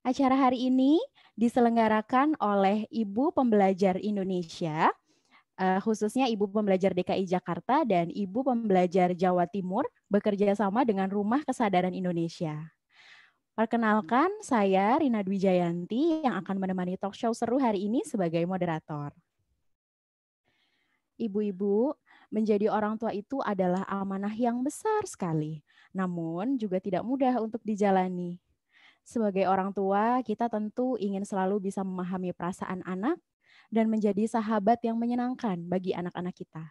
Acara hari ini diselenggarakan oleh Ibu Pembelajar Indonesia, eh, khususnya Ibu Pembelajar DKI Jakarta dan Ibu Pembelajar Jawa Timur bekerja sama dengan Rumah Kesadaran Indonesia. Perkenalkan, saya Rina Dwi Jayanti yang akan menemani talk show seru hari ini sebagai moderator. Ibu-ibu, menjadi orang tua itu adalah amanah yang besar sekali, namun juga tidak mudah untuk dijalani. Sebagai orang tua, kita tentu ingin selalu bisa memahami perasaan anak dan menjadi sahabat yang menyenangkan bagi anak-anak kita.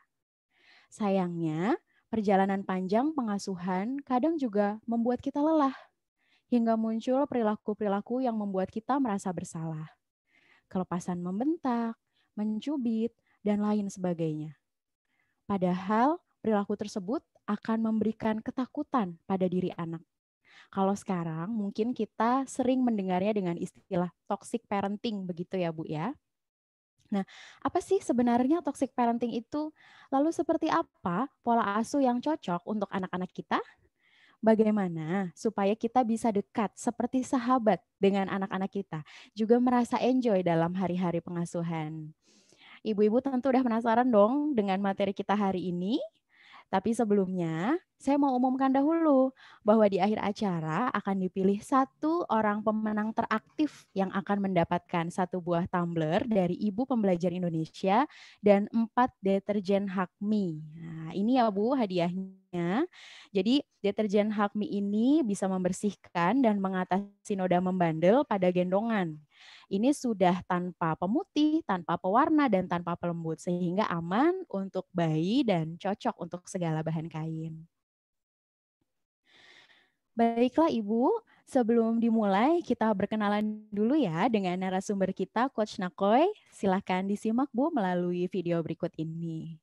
Sayangnya, perjalanan panjang pengasuhan kadang juga membuat kita lelah, hingga muncul perilaku-perilaku yang membuat kita merasa bersalah. Kelepasan membentak, mencubit, dan lain sebagainya. Padahal perilaku tersebut akan memberikan ketakutan pada diri anak. Kalau sekarang mungkin kita sering mendengarnya dengan istilah toxic parenting begitu ya Bu ya. Nah, apa sih sebenarnya toxic parenting itu? Lalu seperti apa pola asuh yang cocok untuk anak-anak kita? bagaimana supaya kita bisa dekat seperti sahabat dengan anak-anak kita, juga merasa enjoy dalam hari-hari pengasuhan. Ibu-ibu tentu udah penasaran dong dengan materi kita hari ini. Tapi sebelumnya, saya mau umumkan dahulu bahwa di akhir acara akan dipilih satu orang pemenang teraktif yang akan mendapatkan satu buah tumbler dari Ibu Pembelajar Indonesia dan empat deterjen Hakmi. Nah, ini ya Bu hadiahnya. Jadi deterjen Hakmi ini bisa membersihkan dan mengatasi noda membandel pada gendongan ini sudah tanpa pemutih, tanpa pewarna, dan tanpa pelembut, sehingga aman untuk bayi dan cocok untuk segala bahan kain. Baiklah Ibu, sebelum dimulai kita berkenalan dulu ya dengan narasumber kita Coach Nakoy. Silahkan disimak Bu melalui video berikut ini.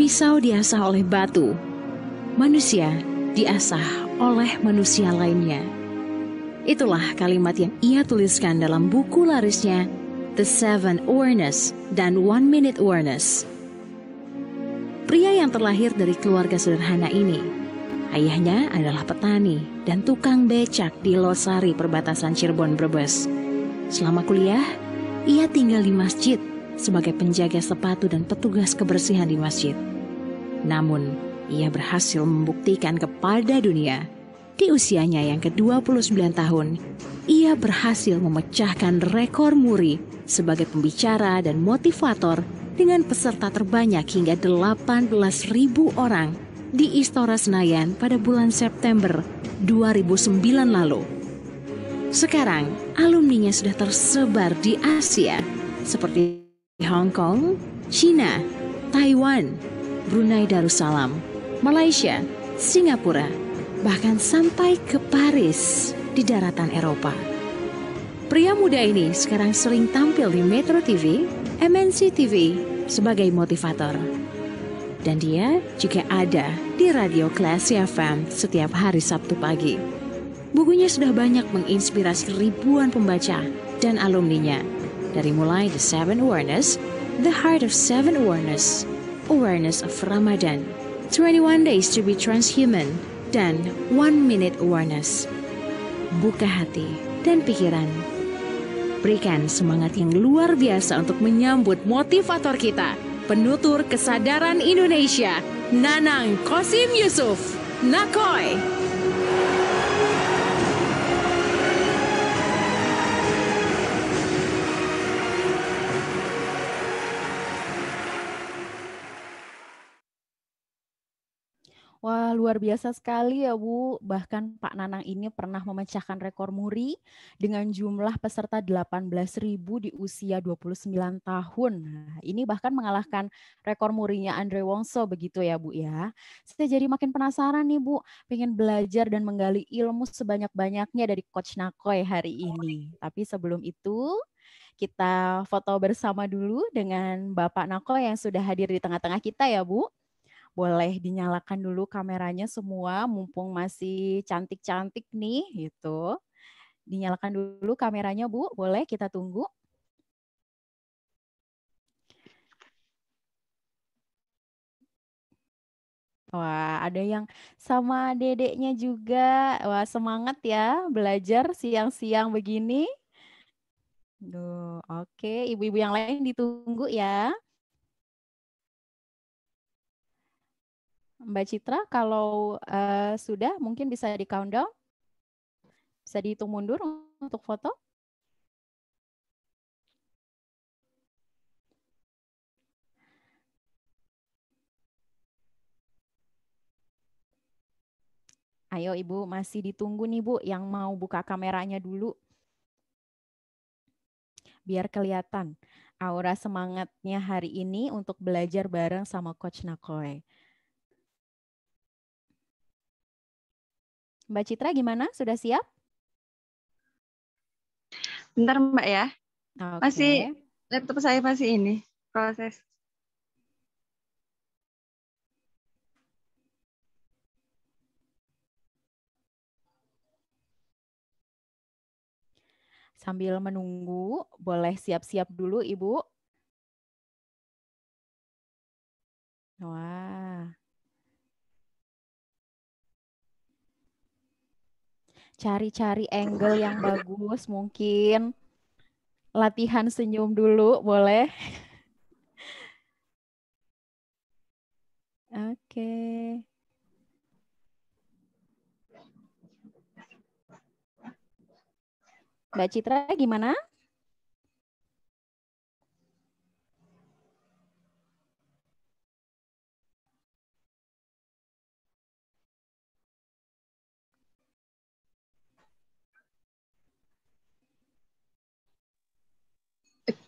Pisau diasah oleh batu, manusia diasah oleh manusia lainnya. Itulah kalimat yang ia tuliskan dalam buku larisnya The Seven Awareness dan One Minute Awareness. Pria yang terlahir dari keluarga sederhana ini, ayahnya adalah petani dan tukang becak di Losari perbatasan Cirebon Brebes. Selama kuliah, ia tinggal di masjid sebagai penjaga sepatu dan petugas kebersihan di masjid. Namun, ia berhasil membuktikan kepada dunia di usianya yang ke-29 tahun, ia berhasil memecahkan rekor muri sebagai pembicara dan motivator dengan peserta terbanyak hingga 18.000 orang di Istora Senayan pada bulan September 2009 lalu. Sekarang, alumninya sudah tersebar di Asia seperti Hong Kong, China, Taiwan, Brunei Darussalam, Malaysia, Singapura, bahkan sampai ke Paris di daratan Eropa. Pria muda ini sekarang sering tampil di Metro TV, MNC TV sebagai motivator. Dan dia juga ada di Radio Classy FM setiap hari Sabtu pagi. Bukunya sudah banyak menginspirasi ribuan pembaca dan alumninya. Dari mulai The Seven Awareness, The Heart of Seven Awareness, awareness of Ramadan, 21 days to be transhuman, dan one minute awareness. Buka hati dan pikiran. Berikan semangat yang luar biasa untuk menyambut motivator kita, penutur kesadaran Indonesia, Nanang Kosim Yusuf, Nakoi. Wah, luar biasa sekali ya, Bu. Bahkan Pak Nanang ini pernah memecahkan rekor muri dengan jumlah peserta 18.000 di usia 29 tahun. Nah, ini bahkan mengalahkan rekor murinya Andre Wongso begitu ya, Bu ya. Saya jadi makin penasaran nih, Bu. Pengen belajar dan menggali ilmu sebanyak-banyaknya dari Coach Nakoy hari ini. Tapi sebelum itu, kita foto bersama dulu dengan Bapak Nako yang sudah hadir di tengah-tengah kita ya, Bu boleh dinyalakan dulu kameranya semua mumpung masih cantik-cantik nih gitu. Dinyalakan dulu kameranya Bu, boleh kita tunggu. Wah, ada yang sama dedeknya juga. Wah, semangat ya belajar siang-siang begini. Duh, oke, ibu-ibu yang lain ditunggu ya. Mbak Citra, kalau uh, sudah mungkin bisa di countdown. Bisa dihitung mundur untuk foto. Ayo Ibu, masih ditunggu nih Bu yang mau buka kameranya dulu. Biar kelihatan aura semangatnya hari ini untuk belajar bareng sama Coach Nakoe. Mbak Citra gimana? Sudah siap? Bentar Mbak ya. Okay. Masih laptop saya masih ini proses. Sambil menunggu, boleh siap-siap dulu Ibu. Wah. cari-cari angle yang bagus mungkin latihan senyum dulu boleh oke okay. Mbak Citra gimana?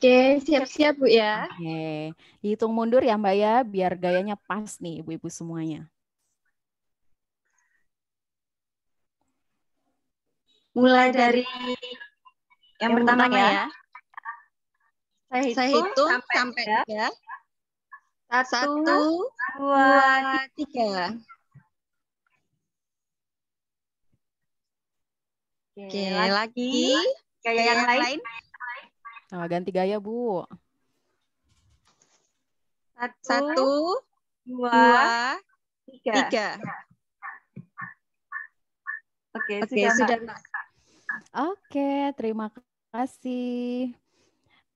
Oke, siap-siap Bu ya. Oke, dihitung mundur ya Mbak ya, biar gayanya pas nih Ibu-Ibu semuanya. Mulai dari yang, yang pertama, pertama ya. ya. Saya hitung, Saya hitung sampai, sampai tiga. Satu, dua, tiga. Oke, lagi. Kayak yang, yang lain. lain. Nah, ganti gaya, Bu. Satu, Satu dua, dua, tiga. tiga. Oke, Oke sudah. sudah. Oke, terima kasih.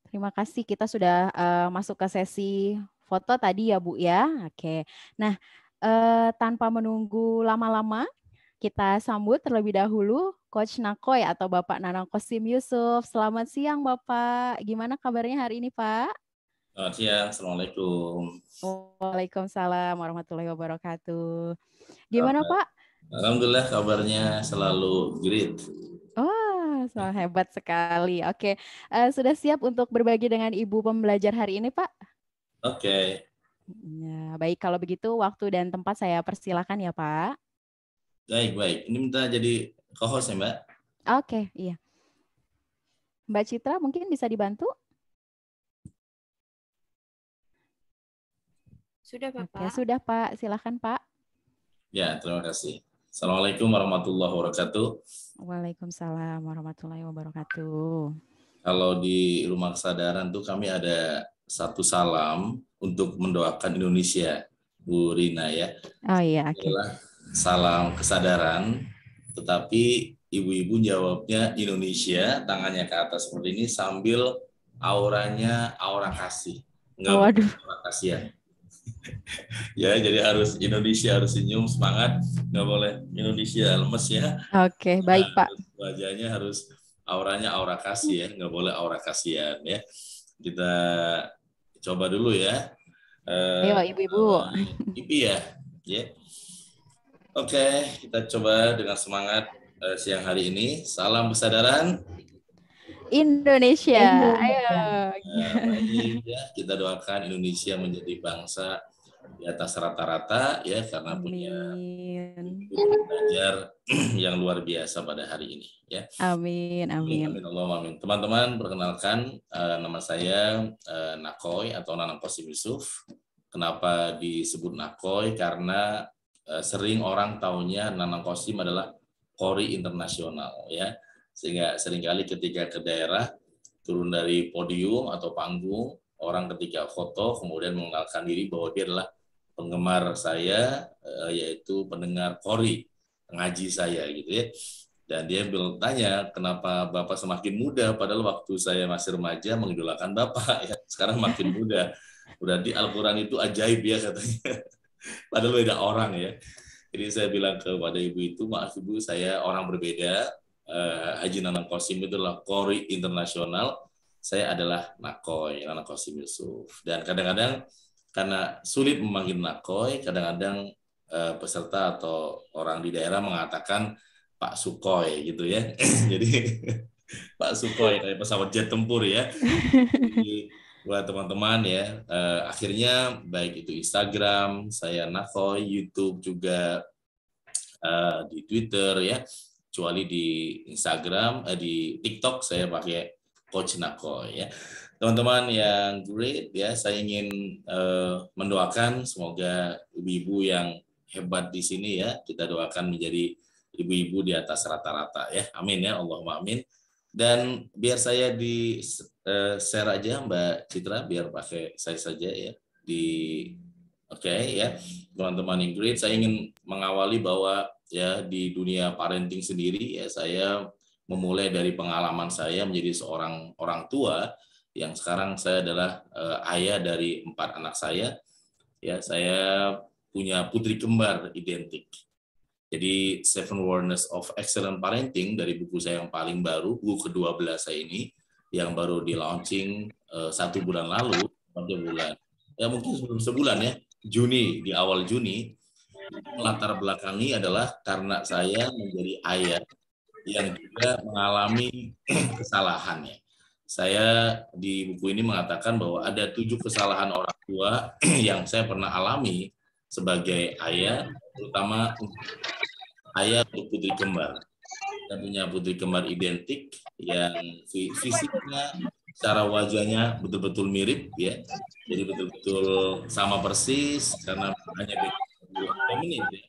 Terima kasih kita sudah uh, masuk ke sesi foto tadi ya Bu ya. Oke. Nah, uh, tanpa menunggu lama-lama kita sambut terlebih dahulu Coach Nakoy atau Bapak Nanang Kosim Yusuf. Selamat siang Bapak. Gimana kabarnya hari ini Pak? Selamat siang. Assalamualaikum. Waalaikumsalam warahmatullahi wabarakatuh. Gimana Pak? Alhamdulillah kabarnya selalu great. Oh, so hebat sekali. Oke, okay. uh, eh, sudah siap untuk berbagi dengan Ibu pembelajar hari ini, Pak? Oke. Okay. Ya, baik kalau begitu waktu dan tempat saya persilakan ya, Pak. Baik, baik. Ini minta jadi co-host ya, Mbak. Oke, okay, iya. Mbak Citra mungkin bisa dibantu? Sudah, pak, Okay, sudah, Pak. silahkan Pak. Ya, terima kasih. Assalamualaikum warahmatullahi wabarakatuh. Waalaikumsalam warahmatullahi wabarakatuh. Kalau di Rumah Kesadaran tuh kami ada satu salam untuk mendoakan Indonesia, Bu Rina ya. Oh iya. Okay salam kesadaran, tetapi ibu-ibu jawabnya Indonesia, tangannya ke atas seperti ini sambil auranya aura kasih. Enggak oh, Waduh. aura kasihan. ya, jadi harus Indonesia harus senyum semangat, nggak boleh Indonesia lemes ya. Oke, okay, baik Pak. Wajahnya harus auranya aura kasih ya, nggak boleh aura kasihan ya. Kita coba dulu ya. Iya Ayo ibu-ibu. Ibu ya, ya. Yeah. Oke, okay, kita coba dengan semangat uh, siang hari ini. Salam kesadaran Indonesia. Ayo. Nah, ya, kita doakan Indonesia menjadi bangsa di atas rata-rata ya karena Amin. punya belajar yang luar biasa pada hari ini ya. Amin amin. Amin, Allah, amin. Teman-teman perkenalkan uh, nama saya uh, eh, Nakoi atau Nanang Kosim Yusuf. Kenapa disebut Nakoi? Karena Eh, sering orang taunya Nanang Kosim adalah kori internasional ya sehingga seringkali ketika ke daerah turun dari podium atau panggung orang ketika foto kemudian mengenalkan diri bahwa dia adalah penggemar saya eh, yaitu pendengar kori ngaji saya gitu ya dan dia bertanya kenapa bapak semakin muda padahal waktu saya masih remaja mengidolakan bapak ya sekarang makin muda berarti Al-Quran itu ajaib ya katanya Padahal beda orang ya. Jadi saya bilang kepada ibu itu, maaf ibu, saya orang berbeda. Uh, Haji Nanang Kosim itu adalah kori internasional. Saya adalah Nakoi, Nanang Kosim Yusuf. Dan kadang-kadang karena sulit memanggil Nakoi, kadang-kadang uh, peserta atau orang di daerah mengatakan Pak Sukoi gitu ya. Jadi Pak Sukoi kayak pesawat jet tempur ya. Jadi, buat teman-teman ya. Uh, akhirnya baik itu Instagram, saya Nakoi, YouTube juga uh, di Twitter ya. Kecuali di Instagram, uh, di TikTok saya pakai Coach Nakoi ya. Teman-teman yang great ya, saya ingin uh, mendoakan semoga ibu-ibu yang hebat di sini ya, kita doakan menjadi ibu-ibu di atas rata-rata ya. Amin ya, Allahumma amin. Dan biar saya di Eh, share aja Mbak Citra biar pakai saya saja ya di oke okay, ya teman-teman Ingrid saya ingin mengawali bahwa ya di dunia parenting sendiri ya saya memulai dari pengalaman saya menjadi seorang orang tua yang sekarang saya adalah uh, ayah dari empat anak saya ya saya punya putri kembar identik jadi Seven Awareness of Excellent Parenting dari buku saya yang paling baru, buku ke-12 saya ini, yang baru di launching uh, satu bulan lalu pada bulan ya mungkin sebelum sebulan ya Juni di awal Juni latar belakangi adalah karena saya menjadi ayah yang juga mengalami kesalahan ya. Saya di buku ini mengatakan bahwa ada tujuh kesalahan orang tua yang saya pernah alami sebagai ayah, terutama ayah untuk putri kembar kita punya putri kembar identik yang fisiknya cara wajahnya betul-betul mirip ya jadi betul-betul sama persis karena hanya beda dua menit ya.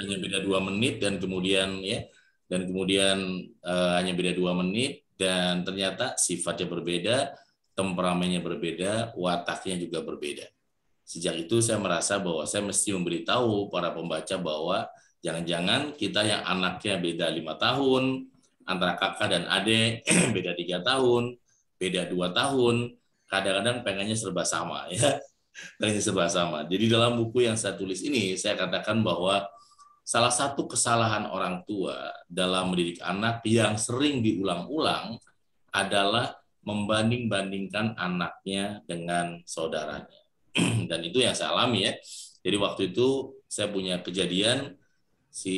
hanya beda dua menit dan kemudian ya dan kemudian uh, hanya beda dua menit dan ternyata sifatnya berbeda temperamennya berbeda wataknya juga berbeda sejak itu saya merasa bahwa saya mesti memberitahu para pembaca bahwa Jangan-jangan kita yang anaknya beda lima tahun, antara kakak dan adik beda tiga tahun, beda dua tahun, kadang-kadang pengennya serba sama ya, pengennya serba sama. Jadi dalam buku yang saya tulis ini saya katakan bahwa salah satu kesalahan orang tua dalam mendidik anak yang sering diulang-ulang adalah membanding-bandingkan anaknya dengan saudaranya. Dan itu yang saya alami ya. Jadi waktu itu saya punya kejadian si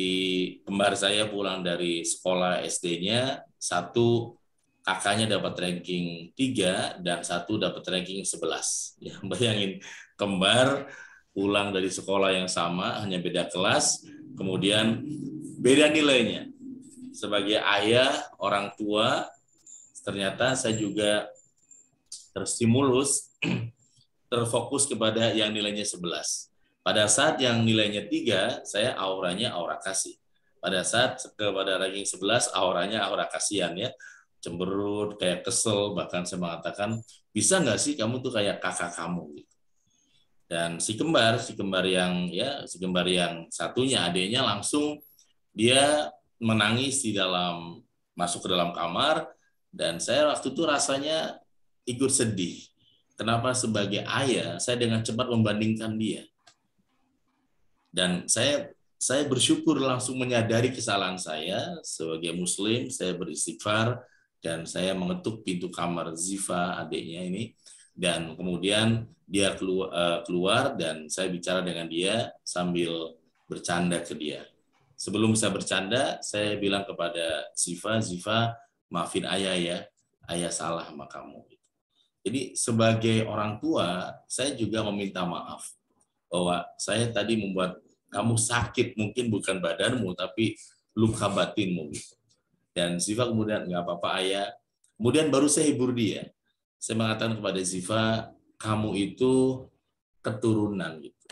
kembar saya pulang dari sekolah SD-nya, satu kakaknya dapat ranking 3 dan satu dapat ranking 11. Ya, bayangin kembar pulang dari sekolah yang sama hanya beda kelas, kemudian beda nilainya. Sebagai ayah, orang tua, ternyata saya juga terstimulus terfokus kepada yang nilainya 11 pada saat yang nilainya tiga, saya auranya aura kasih. Pada saat kepada ranking 11, auranya aura kasihan ya. Cemberut, kayak kesel, bahkan saya mengatakan, bisa nggak sih kamu tuh kayak kakak kamu gitu. Dan si kembar, si kembar yang ya, si kembar yang satunya adiknya langsung dia menangis di dalam masuk ke dalam kamar dan saya waktu itu rasanya ikut sedih. Kenapa sebagai ayah saya dengan cepat membandingkan dia. Dan saya saya bersyukur langsung menyadari kesalahan saya sebagai muslim, saya beristighfar dan saya mengetuk pintu kamar Ziva adiknya ini dan kemudian dia keluar, eh, keluar dan saya bicara dengan dia sambil bercanda ke dia. Sebelum saya bercanda, saya bilang kepada Ziva, Ziva maafin ayah ya, ayah salah sama kamu. Jadi sebagai orang tua, saya juga meminta maaf bahwa saya tadi membuat kamu sakit mungkin bukan badanmu tapi luka batinmu gitu. Dan Ziva kemudian nggak apa-apa ayah. Kemudian baru saya hibur dia. Saya mengatakan kepada Ziva, kamu itu keturunan gitu.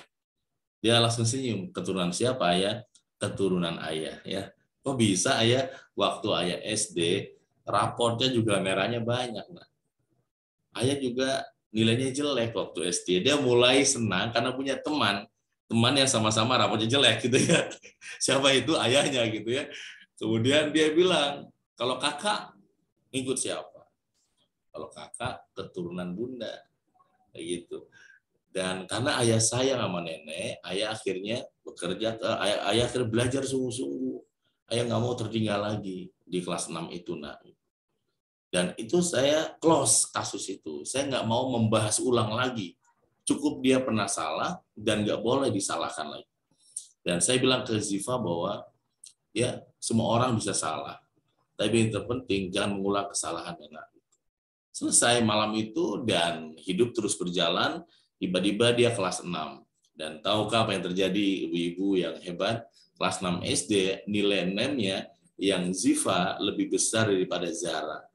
Dia langsung senyum, keturunan siapa ayah? Keturunan ayah ya. Kok oh, bisa ayah waktu ayah SD raportnya juga merahnya banyak. Nah. Ayah juga nilainya jelek waktu SD. Dia mulai senang karena punya teman, teman yang sama-sama rapotnya jelek gitu ya. Siapa itu ayahnya gitu ya. Kemudian dia bilang, kalau kakak ikut siapa? Kalau kakak keturunan bunda. Kayak gitu. Dan karena ayah saya sama nenek, ayah akhirnya bekerja, ayah, ayah akhirnya belajar sungguh-sungguh. Ayah nggak mau tertinggal lagi di kelas 6 itu, nak. Dan itu saya close kasus itu. Saya nggak mau membahas ulang lagi. Cukup dia pernah salah dan nggak boleh disalahkan lagi. Dan saya bilang ke Ziva bahwa ya semua orang bisa salah. Tapi yang terpenting jangan mengulang kesalahan yang lain Selesai malam itu dan hidup terus berjalan. Tiba-tiba dia kelas 6. Dan tahukah apa yang terjadi ibu-ibu yang hebat? Kelas 6 SD nilai NEM-nya yang Ziva lebih besar daripada Zara.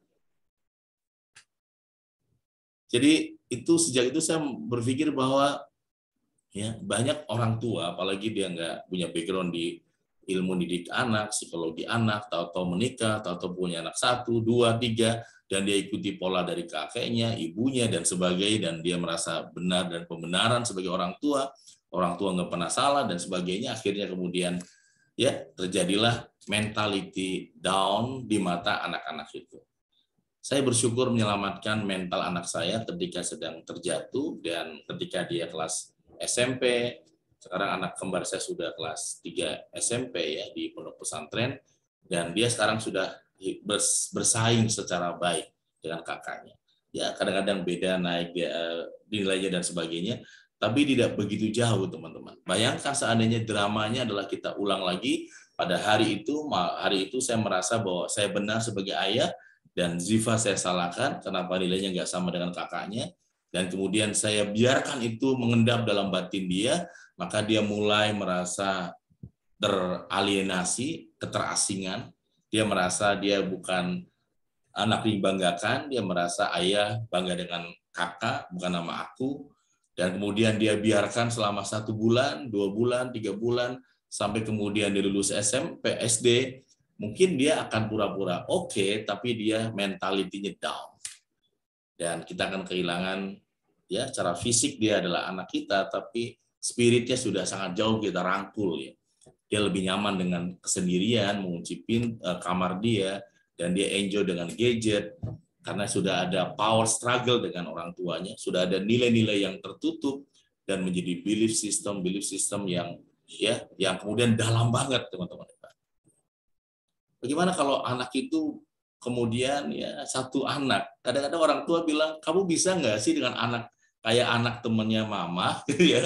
Jadi itu sejak itu saya berpikir bahwa ya banyak orang tua apalagi dia nggak punya background di ilmu didik anak, psikologi anak, tahu-tahu menikah, tahu-tahu punya anak satu, dua, tiga, dan dia ikuti pola dari kakeknya, ibunya, dan sebagainya, dan dia merasa benar dan pembenaran sebagai orang tua, orang tua nggak pernah salah, dan sebagainya, akhirnya kemudian ya terjadilah mentality down di mata anak-anak itu. Saya bersyukur menyelamatkan mental anak saya ketika sedang terjatuh dan ketika dia kelas SMP. Sekarang anak kembar saya sudah kelas 3 SMP ya di pondok pesantren dan dia sekarang sudah bersaing secara baik dengan kakaknya. Ya kadang-kadang beda naik dia, eh, nilainya dan sebagainya, tapi tidak begitu jauh teman-teman. Bayangkan seandainya dramanya adalah kita ulang lagi pada hari itu, hari itu saya merasa bahwa saya benar sebagai ayah dan Ziva saya salahkan kenapa nilainya nggak sama dengan kakaknya dan kemudian saya biarkan itu mengendap dalam batin dia maka dia mulai merasa teralienasi keterasingan dia merasa dia bukan anak yang dibanggakan dia merasa ayah bangga dengan kakak bukan nama aku dan kemudian dia biarkan selama satu bulan dua bulan tiga bulan sampai kemudian dia lulus SMP SD mungkin dia akan pura-pura oke, okay, tapi dia mentalitinya down. Dan kita akan kehilangan, ya secara fisik dia adalah anak kita, tapi spiritnya sudah sangat jauh kita rangkul ya. Dia lebih nyaman dengan kesendirian, mengunci pintu, eh, kamar dia, dan dia enjoy dengan gadget, karena sudah ada power struggle dengan orang tuanya, sudah ada nilai-nilai yang tertutup, dan menjadi belief system belief system yang ya yang kemudian dalam banget teman-teman Bagaimana kalau anak itu kemudian ya satu anak? Kadang-kadang orang tua bilang, kamu bisa nggak sih dengan anak kayak anak temannya mama, gitu ya,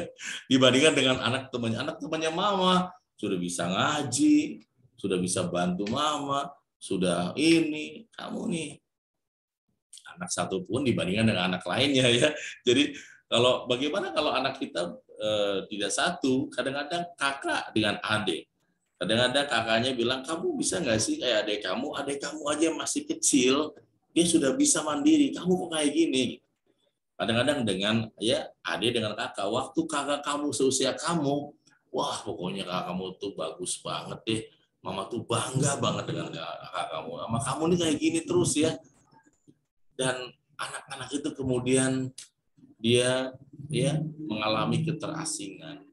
dibandingkan dengan anak temannya anak temannya mama sudah bisa ngaji, sudah bisa bantu mama, sudah ini kamu nih anak satu pun dibandingkan dengan anak lainnya ya. Jadi kalau bagaimana kalau anak kita eh, tidak satu, kadang-kadang kakak dengan adik, Kadang-kadang kakaknya bilang, kamu bisa nggak sih kayak adik kamu? Adik kamu aja masih kecil, dia sudah bisa mandiri. Kamu kok kayak gini? Kadang-kadang dengan ya adik dengan kakak, waktu kakak kamu seusia kamu, wah pokoknya kakak kamu tuh bagus banget deh. Mama tuh bangga banget dengan kakak kamu. Mama kamu nih kayak gini terus ya. Dan anak-anak itu kemudian dia ya mengalami keterasingan,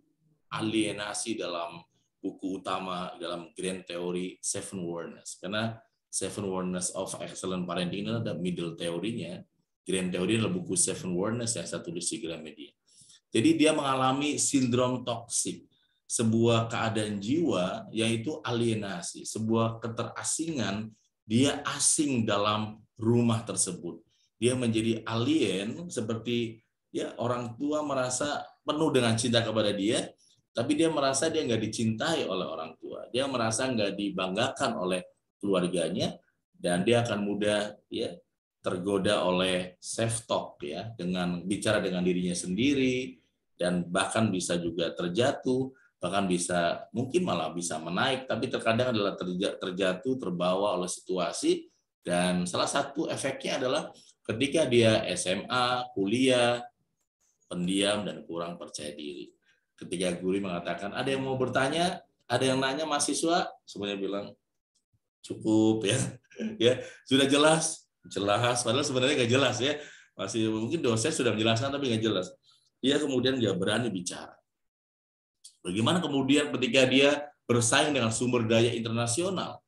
alienasi dalam buku utama dalam grand theory Seven Awareness. Karena Seven Awareness of Excellent Parenting ada middle teorinya. Grand theory adalah buku Seven Awareness yang satu tulis di Gramedia. Jadi dia mengalami sindrom toksik, sebuah keadaan jiwa yaitu alienasi, sebuah keterasingan, dia asing dalam rumah tersebut. Dia menjadi alien seperti ya orang tua merasa penuh dengan cinta kepada dia, tapi dia merasa dia nggak dicintai oleh orang tua, dia merasa nggak dibanggakan oleh keluarganya, dan dia akan mudah ya tergoda oleh self talk ya dengan bicara dengan dirinya sendiri dan bahkan bisa juga terjatuh bahkan bisa mungkin malah bisa menaik tapi terkadang adalah terjatuh terbawa oleh situasi dan salah satu efeknya adalah ketika dia SMA kuliah pendiam dan kurang percaya diri ketika guru mengatakan ada yang mau bertanya, ada yang nanya mahasiswa, semuanya bilang cukup ya, ya sudah jelas, jelas. Padahal sebenarnya nggak jelas ya, masih mungkin dosen sudah menjelaskan tapi nggak jelas. Dia kemudian nggak berani bicara. Bagaimana kemudian ketika dia bersaing dengan sumber daya internasional,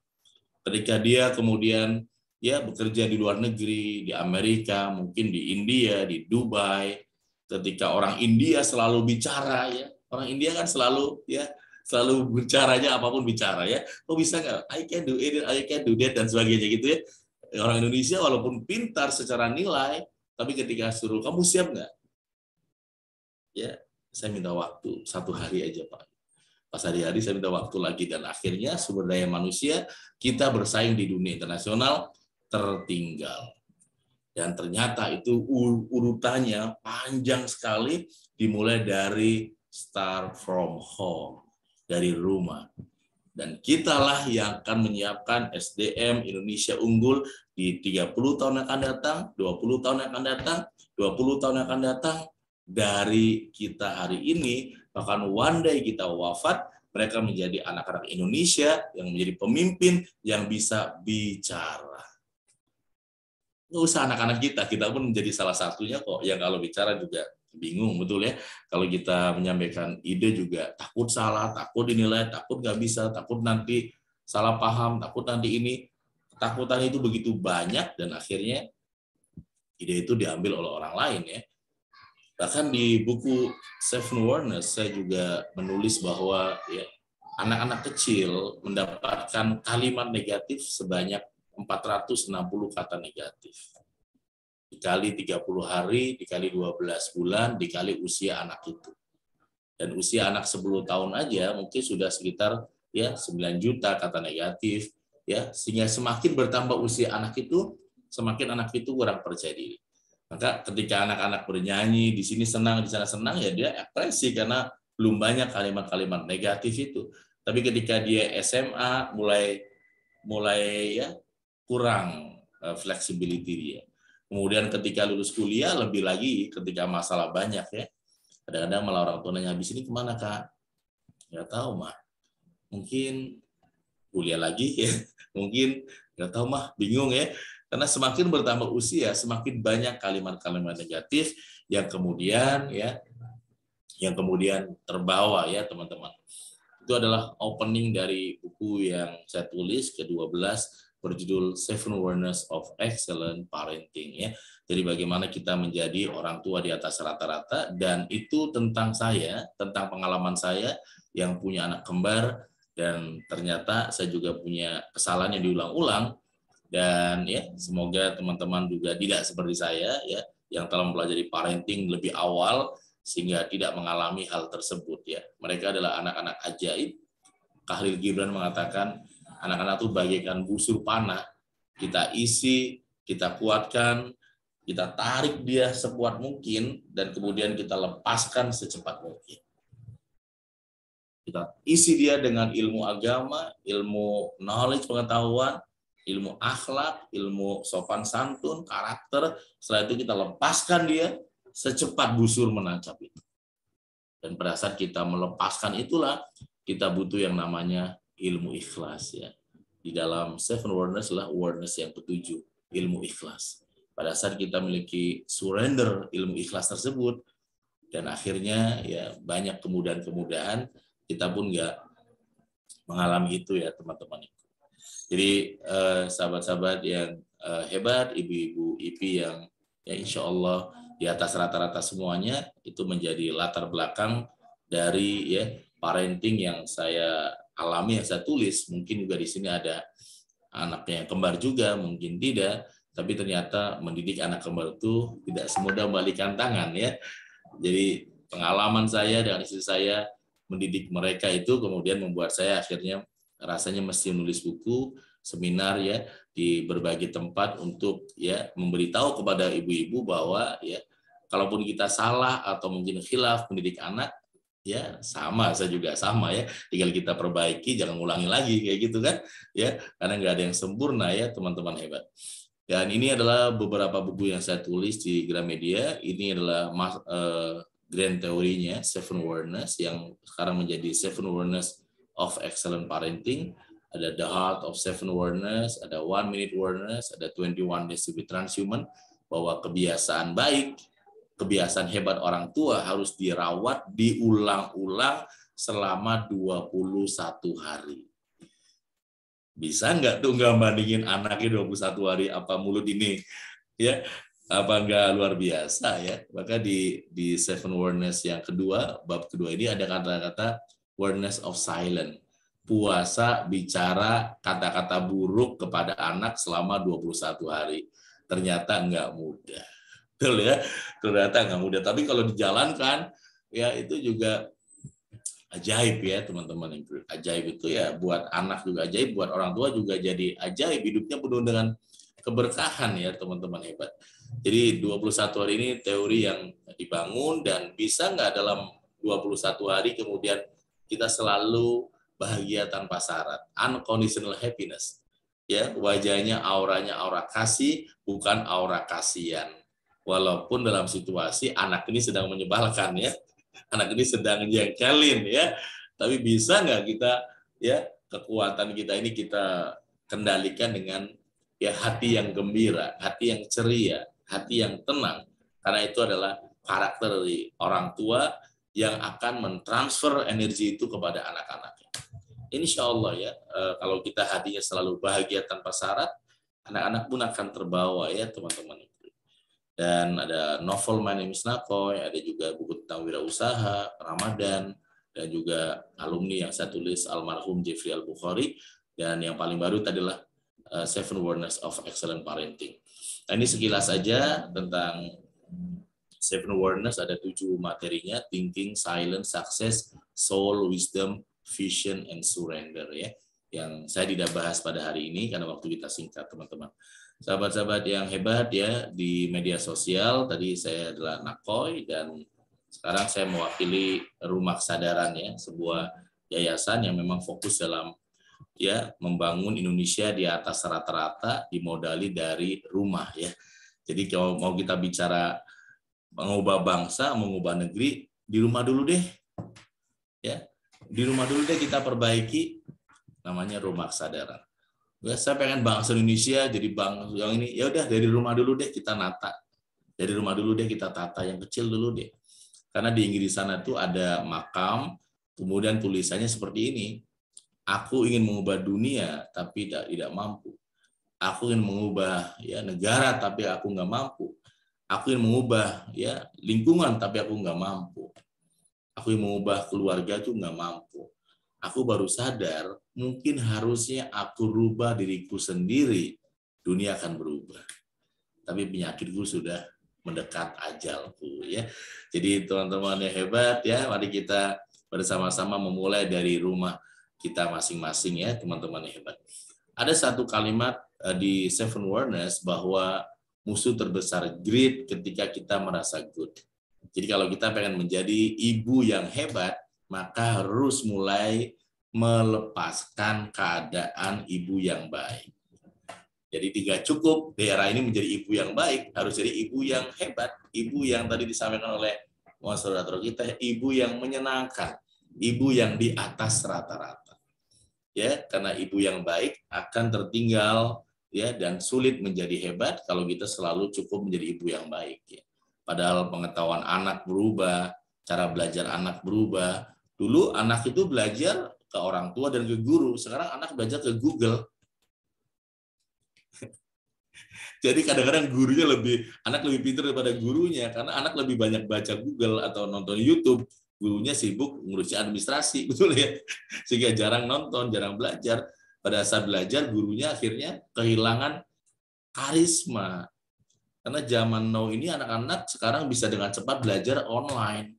ketika dia kemudian ya bekerja di luar negeri, di Amerika, mungkin di India, di Dubai, ketika orang India selalu bicara ya Orang India kan selalu ya selalu bicaranya apapun bicara ya. Oh bisa nggak? I can do it, I can do that dan sebagainya gitu ya. Orang Indonesia walaupun pintar secara nilai, tapi ketika suruh kamu siap nggak? Ya, saya minta waktu satu hari aja pak. Pas hari-hari saya minta waktu lagi dan akhirnya sumber daya manusia kita bersaing di dunia internasional tertinggal. Dan ternyata itu urutannya panjang sekali dimulai dari start from home, dari rumah. Dan kitalah yang akan menyiapkan SDM Indonesia unggul di 30 tahun yang akan datang, 20 tahun yang akan datang, 20 tahun yang akan datang, dari kita hari ini, bahkan one day kita wafat, mereka menjadi anak-anak Indonesia yang menjadi pemimpin yang bisa bicara. Nggak usah anak-anak kita, kita pun menjadi salah satunya kok yang kalau bicara juga bingung betul ya kalau kita menyampaikan ide juga takut salah takut dinilai takut nggak bisa takut nanti salah paham takut nanti ini ketakutan itu begitu banyak dan akhirnya ide itu diambil oleh orang lain ya bahkan di buku Seven Awareness saya juga menulis bahwa ya anak-anak kecil mendapatkan kalimat negatif sebanyak 460 kata negatif dikali 30 hari, dikali 12 bulan, dikali usia anak itu. Dan usia anak 10 tahun aja mungkin sudah sekitar ya 9 juta kata negatif ya sehingga semakin bertambah usia anak itu semakin anak itu kurang percaya diri. Maka ketika anak-anak bernyanyi di sini senang di sana senang ya dia ekspresi karena belum banyak kalimat-kalimat negatif itu. Tapi ketika dia SMA mulai mulai ya kurang eh, fleksibilitas dia Kemudian ketika lulus kuliah, lebih lagi ketika masalah banyak ya. Kadang-kadang malah orang tua nanya, habis ini kemana kak? Nggak tahu mah. Mungkin kuliah lagi ya. Mungkin nggak tahu mah, bingung ya. Karena semakin bertambah usia, semakin banyak kalimat-kalimat negatif yang kemudian ya yang kemudian terbawa ya teman-teman. Itu adalah opening dari buku yang saya tulis ke-12 berjudul Seven Awareness of Excellent Parenting ya. Jadi bagaimana kita menjadi orang tua di atas rata-rata dan itu tentang saya, tentang pengalaman saya yang punya anak kembar dan ternyata saya juga punya kesalahan yang diulang-ulang dan ya semoga teman-teman juga tidak seperti saya ya yang telah mempelajari parenting lebih awal sehingga tidak mengalami hal tersebut ya. Mereka adalah anak-anak ajaib. Khalil Gibran mengatakan Anak-anak tuh bagaikan busur panah, kita isi, kita kuatkan, kita tarik dia sekuat mungkin, dan kemudian kita lepaskan secepat mungkin. Kita isi dia dengan ilmu agama, ilmu knowledge pengetahuan, ilmu akhlak, ilmu sopan santun, karakter. Setelah itu kita lepaskan dia secepat busur menancap itu. Dan pada saat kita melepaskan itulah, kita butuh yang namanya ilmu ikhlas ya. Di dalam seven awareness adalah awareness yang ketujuh, ilmu ikhlas. Pada saat kita memiliki surrender ilmu ikhlas tersebut dan akhirnya ya banyak kemudahan-kemudahan kita pun nggak mengalami itu ya teman-teman. Jadi eh, sahabat-sahabat yang eh, hebat, ibu-ibu IP yang ya insya Allah di atas rata-rata semuanya itu menjadi latar belakang dari ya parenting yang saya alami yang saya tulis mungkin juga di sini ada anaknya yang kembar juga mungkin tidak tapi ternyata mendidik anak kembar itu tidak semudah membalikan tangan ya jadi pengalaman saya dan istri saya mendidik mereka itu kemudian membuat saya akhirnya rasanya mesti menulis buku seminar ya di berbagai tempat untuk ya memberitahu kepada ibu-ibu bahwa ya kalaupun kita salah atau mungkin khilaf mendidik anak ya sama saya juga sama ya tinggal kita perbaiki jangan ulangi lagi kayak gitu kan ya karena nggak ada yang sempurna ya teman-teman hebat dan ini adalah beberapa buku yang saya tulis di Gramedia ini adalah uh, grand teorinya Seven Awareness yang sekarang menjadi Seven Awareness of Excellent Parenting ada The Heart of Seven Awareness ada One Minute Awareness ada 21 Days to be Transhuman bahwa kebiasaan baik kebiasaan hebat orang tua harus dirawat diulang-ulang selama 21 hari. Bisa nggak tuh nggak bandingin anaknya 21 hari apa mulut ini? Ya, apa nggak luar biasa ya? Maka di di Seven Awareness yang kedua, bab kedua ini ada kata-kata awareness of silent Puasa bicara kata-kata buruk kepada anak selama 21 hari. Ternyata nggak mudah betul ya ternyata nggak mudah tapi kalau dijalankan ya itu juga ajaib ya teman-teman yang ajaib itu ya buat anak juga ajaib buat orang tua juga jadi ajaib hidupnya penuh dengan keberkahan ya teman-teman hebat jadi 21 hari ini teori yang dibangun dan bisa nggak dalam 21 hari kemudian kita selalu bahagia tanpa syarat unconditional happiness ya wajahnya auranya aura kasih bukan aura kasihan walaupun dalam situasi anak ini sedang menyebalkan ya anak ini sedang jengkelin ya tapi bisa nggak kita ya kekuatan kita ini kita kendalikan dengan ya hati yang gembira hati yang ceria hati yang tenang karena itu adalah karakter dari orang tua yang akan mentransfer energi itu kepada anak-anaknya insya Allah ya eh, kalau kita hatinya selalu bahagia tanpa syarat anak-anak pun akan terbawa ya teman-teman dan ada novel My Name is Nakoy, ada juga buku tentang wirausaha, Ramadan, dan juga alumni yang saya tulis almarhum Jeffrey Al-Bukhari, dan yang paling baru tadi adalah uh, Seven Wonders of Excellent Parenting. Nah, ini sekilas saja tentang Seven Wonders. ada tujuh materinya, Thinking, Silence, Success, Soul, Wisdom, Vision, and Surrender. ya yang saya tidak bahas pada hari ini karena waktu kita singkat teman-teman sahabat-sahabat yang hebat ya di media sosial. Tadi saya adalah Nakoi dan sekarang saya mewakili Rumah Kesadaran ya, sebuah yayasan yang memang fokus dalam ya membangun Indonesia di atas rata-rata dimodali dari rumah ya. Jadi kalau mau kita bicara mengubah bangsa, mengubah negeri di rumah dulu deh. Ya. Di rumah dulu deh kita perbaiki namanya rumah kesadaran saya pengen bangsa Indonesia jadi bang yang ini ya udah dari rumah dulu deh kita nata dari rumah dulu deh kita tata yang kecil dulu deh karena di Inggris sana tuh ada makam kemudian tulisannya seperti ini aku ingin mengubah dunia tapi tidak tidak mampu aku ingin mengubah ya negara tapi aku nggak mampu aku ingin mengubah ya lingkungan tapi aku nggak mampu aku ingin mengubah keluarga tuh nggak mampu aku baru sadar mungkin harusnya aku rubah diriku sendiri, dunia akan berubah. Tapi penyakitku sudah mendekat ajalku ya. Jadi teman-teman yang hebat ya, mari kita bersama-sama memulai dari rumah kita masing-masing ya, teman-teman yang hebat. Ada satu kalimat eh, di Seven Wonders bahwa musuh terbesar greed ketika kita merasa good. Jadi kalau kita pengen menjadi ibu yang hebat, maka harus mulai melepaskan keadaan ibu yang baik. Jadi tiga cukup, daerah ini menjadi ibu yang baik, harus jadi ibu yang hebat, ibu yang tadi disampaikan oleh saudara kita, ibu yang menyenangkan, ibu yang di atas rata-rata. Ya, karena ibu yang baik akan tertinggal ya dan sulit menjadi hebat kalau kita selalu cukup menjadi ibu yang baik ya. Padahal pengetahuan anak berubah, cara belajar anak berubah, Dulu anak itu belajar ke orang tua dan ke guru. Sekarang anak belajar ke Google. Jadi kadang-kadang gurunya lebih anak lebih pintar daripada gurunya karena anak lebih banyak baca Google atau nonton YouTube. Gurunya sibuk ngurusin administrasi, betul ya? Sehingga jarang nonton, jarang belajar. Pada saat belajar gurunya akhirnya kehilangan karisma. Karena zaman now ini anak-anak sekarang bisa dengan cepat belajar online.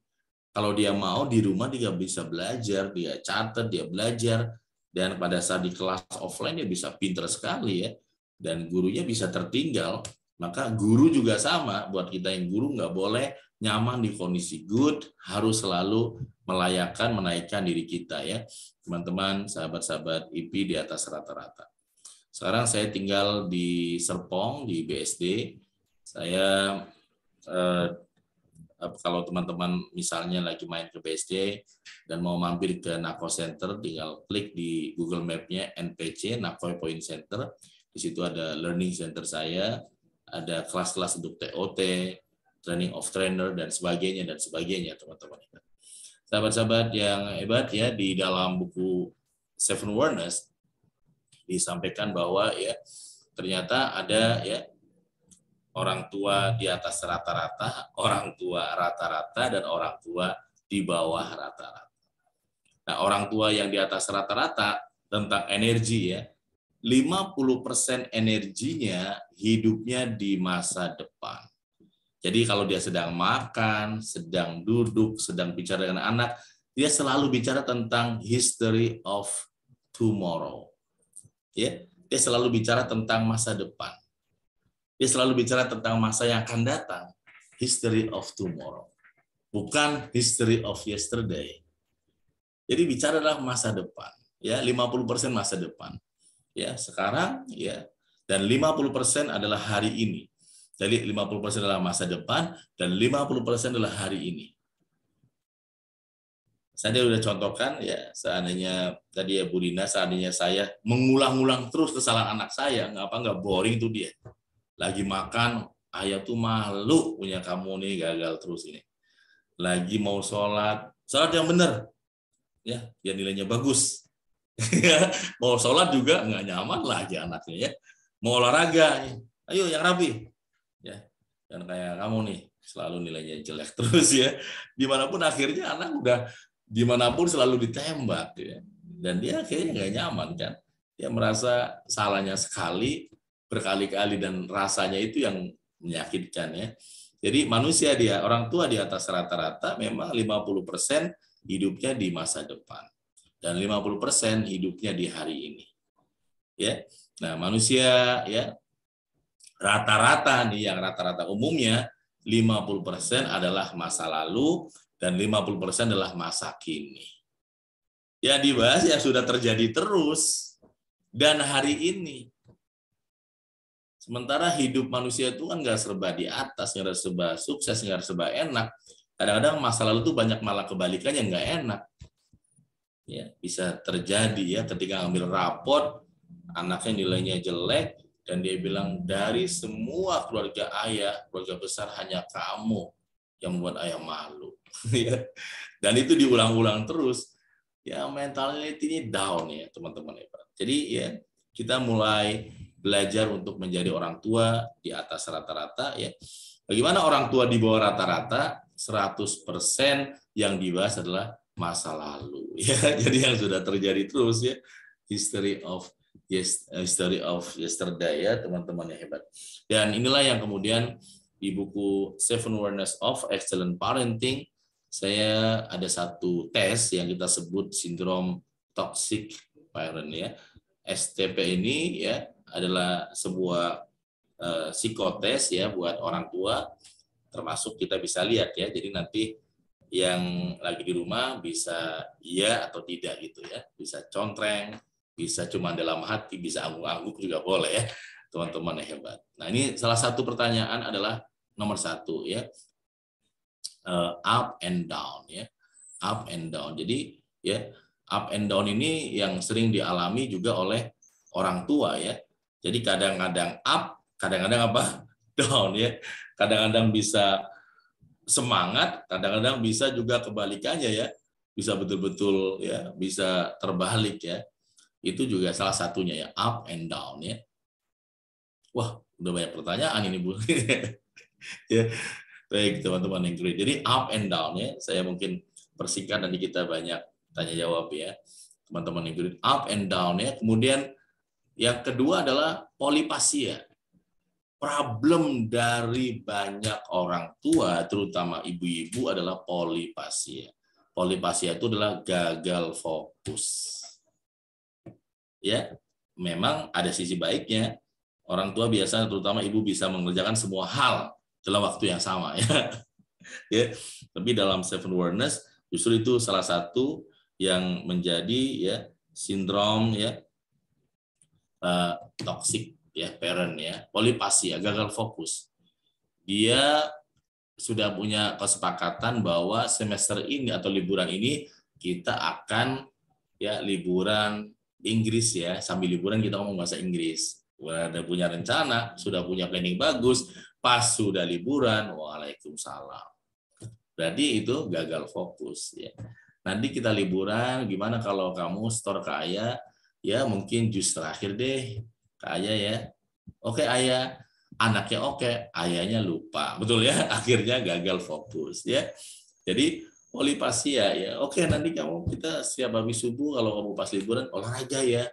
Kalau dia mau di rumah dia bisa belajar, dia catat, dia belajar dan pada saat di kelas offline dia bisa pinter sekali ya dan gurunya bisa tertinggal. Maka guru juga sama buat kita yang guru nggak boleh nyaman di kondisi good, harus selalu melayakan, menaikkan diri kita ya. Teman-teman, sahabat-sahabat IP di atas rata-rata. Sekarang saya tinggal di Serpong, di BSD. Saya eh, kalau teman-teman misalnya lagi main ke BSD dan mau mampir ke Nako Center, tinggal klik di Google Map-nya NPC, Nako Point Center. Di situ ada Learning Center saya, ada kelas-kelas untuk TOT, Training of Trainer, dan sebagainya, dan sebagainya, teman-teman. Sahabat-sahabat yang hebat ya, di dalam buku Seven Awareness, disampaikan bahwa ya ternyata ada ya orang tua di atas rata-rata, orang tua rata-rata, dan orang tua di bawah rata-rata. Nah, orang tua yang di atas rata-rata tentang energi ya, 50% energinya hidupnya di masa depan. Jadi kalau dia sedang makan, sedang duduk, sedang bicara dengan anak, dia selalu bicara tentang history of tomorrow. Ya, dia selalu bicara tentang masa depan dia selalu bicara tentang masa yang akan datang, history of tomorrow, bukan history of yesterday. Jadi bicaralah masa depan, ya 50% masa depan. Ya, sekarang ya dan 50% adalah hari ini. Jadi 50% adalah masa depan dan 50% adalah hari ini. Saya sudah contohkan ya seandainya tadi ya Bu Dina, seandainya saya mengulang-ulang terus kesalahan anak saya, nggak apa nggak boring tuh dia lagi makan, ayah tuh malu punya kamu nih gagal terus ini. Lagi mau sholat, sholat yang benar. Ya, biar ya nilainya bagus. Ya, mau sholat juga nggak nyaman lagi anaknya ya. Mau olahraga, ayo yang rapi. Ya, dan kayak kamu nih selalu nilainya jelek terus ya. Dimanapun akhirnya anak udah dimanapun selalu ditembak ya. Dan dia akhirnya nggak nyaman kan. Dia merasa salahnya sekali, berkali-kali dan rasanya itu yang menyakitkan ya. Jadi manusia dia, orang tua di atas rata-rata memang 50% hidupnya di masa depan dan 50% hidupnya di hari ini. Ya. Nah, manusia ya rata-rata nih yang rata-rata umumnya 50% adalah masa lalu dan 50% adalah masa kini. Ya dibahas yang sudah terjadi terus dan hari ini Sementara hidup manusia itu kan nggak serba di atas, nggak serba sukses, nggak serba enak. Kadang-kadang masa lalu tuh banyak malah kebalikannya nggak enak. Ya, bisa terjadi ya ketika ambil rapot, anaknya nilainya jelek, dan dia bilang dari semua keluarga ayah, keluarga besar hanya kamu yang membuat ayah malu. Ya. dan itu diulang-ulang terus. Ya mentalnya ini down ya teman-teman. Jadi ya kita mulai belajar untuk menjadi orang tua di atas rata-rata ya. Bagaimana orang tua di bawah rata-rata 100% yang dibahas adalah masa lalu ya. Jadi yang sudah terjadi terus ya history of yes, history of yesterday ya teman-teman yang hebat. Dan inilah yang kemudian di buku Seven Awareness of Excellent Parenting saya ada satu tes yang kita sebut sindrom toxic parent ya. STP ini ya adalah sebuah uh, eh, psikotes ya buat orang tua termasuk kita bisa lihat ya. Jadi nanti yang lagi di rumah bisa iya atau tidak gitu ya. Bisa contreng, bisa cuma dalam hati, bisa angguk-angguk juga boleh ya. Teman-teman hebat. Nah ini salah satu pertanyaan adalah nomor satu ya. Uh, up and down ya. Up and down. Jadi ya up and down ini yang sering dialami juga oleh orang tua ya. Jadi kadang-kadang up, kadang-kadang apa? down ya. Kadang-kadang bisa semangat, kadang-kadang bisa juga kebalikannya ya. Bisa betul-betul ya, bisa terbalik ya. Itu juga salah satunya ya, up and down ya. Wah, udah banyak pertanyaan ini Bu. ya. Baik teman-teman yang kredit. Jadi up and down ya, saya mungkin persingkat nanti kita banyak tanya jawab ya. Teman-teman yang kredit. up and down ya. Kemudian yang kedua adalah polipasia. Problem dari banyak orang tua, terutama ibu-ibu, adalah polipasia. Polipasia itu adalah gagal fokus. Ya, memang ada sisi baiknya. Orang tua biasa, terutama ibu, bisa mengerjakan semua hal dalam waktu yang sama. Ya, ya. tapi dalam seven awareness justru itu salah satu yang menjadi ya sindrom ya Eh, toxic ya parent ya, polipasi ya, gagal fokus. Dia sudah punya kesepakatan bahwa semester ini atau liburan ini kita akan ya liburan Inggris ya, sambil liburan kita ngomong bahasa Inggris. sudah punya rencana, sudah punya planning bagus, pas sudah liburan, waalaikumsalam. jadi itu gagal fokus ya. Nanti kita liburan, gimana kalau kamu store kaya ya mungkin jus terakhir deh ke ayah ya oke ayah anaknya oke ayahnya lupa betul ya akhirnya gagal fokus ya jadi polipasia ya oke nanti kamu kita setiap habis subuh kalau kamu pas liburan olahraga ya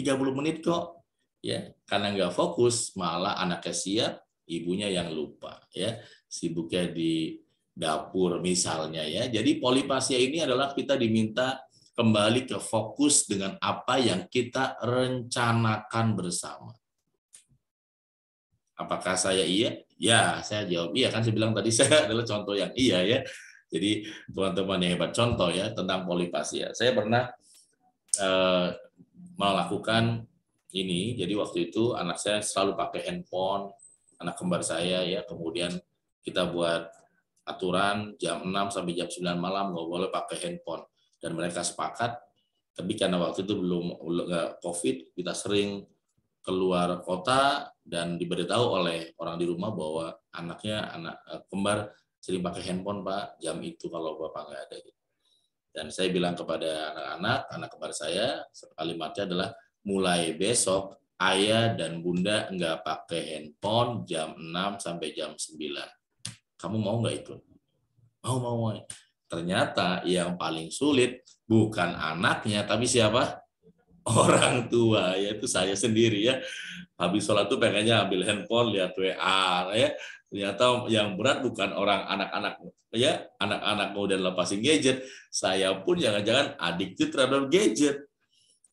30 menit kok ya karena nggak fokus malah anaknya siap ibunya yang lupa ya sibuknya di dapur misalnya ya jadi polipasia ini adalah kita diminta kembali ke fokus dengan apa yang kita rencanakan bersama. Apakah saya iya? Ya, saya jawab iya. Kan saya bilang tadi saya adalah contoh yang iya ya. Jadi teman-teman yang hebat contoh ya tentang polipasi ya. Saya pernah eh, melakukan ini. Jadi waktu itu anak saya selalu pakai handphone, anak kembar saya ya. Kemudian kita buat aturan jam 6 sampai jam 9 malam nggak boleh pakai handphone dan mereka sepakat tapi karena waktu itu belum covid kita sering keluar kota dan diberitahu oleh orang di rumah bahwa anaknya anak eh, kembar sering pakai handphone pak jam itu kalau bapak nggak ada dan saya bilang kepada anak-anak anak kembar saya kalimatnya adalah mulai besok ayah dan bunda nggak pakai handphone jam 6 sampai jam 9 kamu mau nggak itu? mau mau, mau. Ternyata yang paling sulit bukan anaknya, tapi siapa? Orang tua, yaitu saya sendiri ya. Habis sholat tuh pengennya ambil handphone, lihat WA, ya. Ternyata yang berat bukan orang anak-anak ya, anak-anak mau dan lepasin gadget. Saya pun jangan-jangan itu terhadap gadget.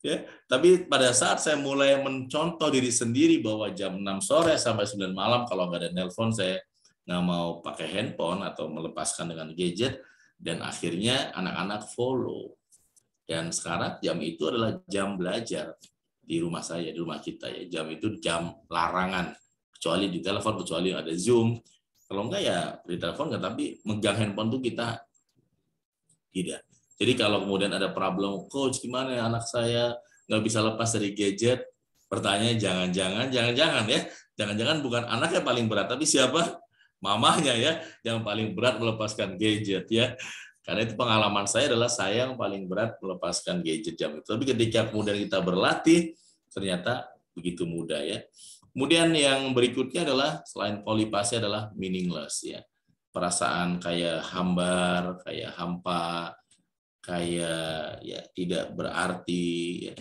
Ya, tapi pada saat saya mulai mencontoh diri sendiri bahwa jam 6 sore sampai 9 malam kalau nggak ada nelpon saya nggak mau pakai handphone atau melepaskan dengan gadget, dan akhirnya anak-anak follow. Dan sekarang jam itu adalah jam belajar di rumah saya, di rumah kita ya. Jam itu jam larangan, kecuali di telepon, kecuali ada Zoom. Kalau enggak ya di telepon enggak, tapi megang handphone tuh kita tidak. Jadi kalau kemudian ada problem, coach gimana ya anak saya nggak bisa lepas dari gadget, Pertanyaannya jangan-jangan, jangan-jangan ya, jangan-jangan bukan anak yang paling berat, tapi siapa? mamahnya ya yang paling berat melepaskan gadget ya. Karena itu pengalaman saya adalah saya yang paling berat melepaskan gadget jam itu. Tapi ketika kemudian kita berlatih, ternyata begitu mudah ya. Kemudian yang berikutnya adalah selain polipasi adalah meaningless ya. Perasaan kayak hambar, kayak hampa, kayak ya tidak berarti ya.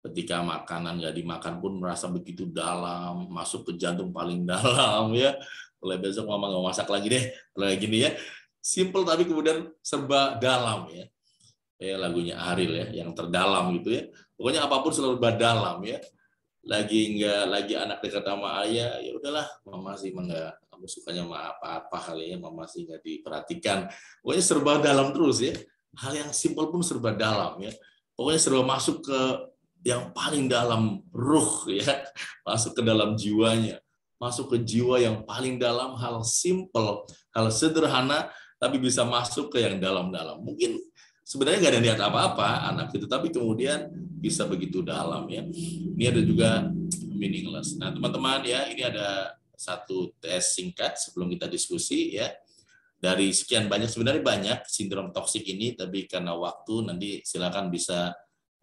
Ketika makanan nggak dimakan pun merasa begitu dalam, masuk ke jantung paling dalam ya mulai besok mama nggak masak lagi deh mulai gini ya simple tapi kemudian serba dalam ya eh, lagunya Aril ya yang terdalam gitu ya pokoknya apapun selalu dalam ya lagi nggak lagi anak dekat sama ayah ya udahlah mama sih enggak, kamu sukanya sama apa-apa kali ya mama sih nggak diperhatikan pokoknya serba dalam terus ya hal yang simpel pun serba dalam ya pokoknya serba masuk ke yang paling dalam ruh ya masuk ke dalam jiwanya masuk ke jiwa yang paling dalam, hal simple, hal sederhana, tapi bisa masuk ke yang dalam-dalam. Mungkin sebenarnya nggak ada niat apa-apa anak itu, tapi kemudian bisa begitu dalam ya. Ini ada juga meaningless. Nah teman-teman ya, ini ada satu tes singkat sebelum kita diskusi ya. Dari sekian banyak, sebenarnya banyak sindrom toksik ini, tapi karena waktu nanti silakan bisa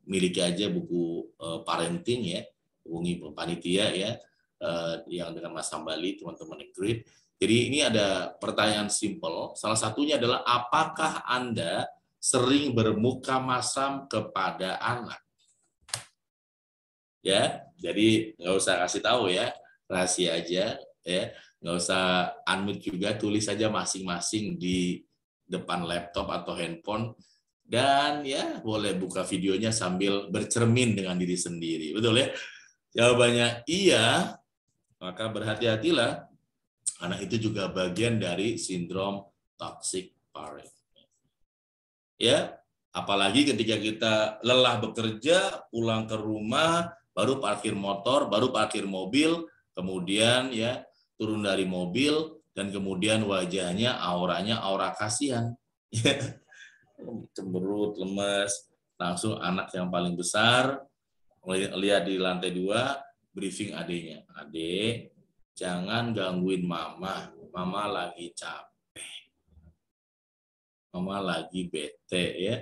miliki aja buku eh, parenting ya, hubungi panitia ya Eh, yang dengan Mas Sambali, teman-teman Grid. Jadi ini ada pertanyaan simple. Salah satunya adalah apakah Anda sering bermuka masam kepada anak? Ya, jadi nggak usah kasih tahu ya, rahasia aja ya. Nggak usah unmute juga, tulis saja masing-masing di depan laptop atau handphone dan ya boleh buka videonya sambil bercermin dengan diri sendiri. Betul ya? Jawabannya iya, maka berhati-hatilah, anak itu juga bagian dari sindrom toxic parent. Ya, apalagi ketika kita lelah bekerja, pulang ke rumah, baru parkir motor, baru parkir mobil, kemudian ya turun dari mobil dan kemudian wajahnya auranya aura kasihan. Ya, cemberut, lemas, langsung anak yang paling besar melihat di lantai dua briefing adiknya. Adik, jangan gangguin mama. Mama lagi capek. Mama lagi bete ya.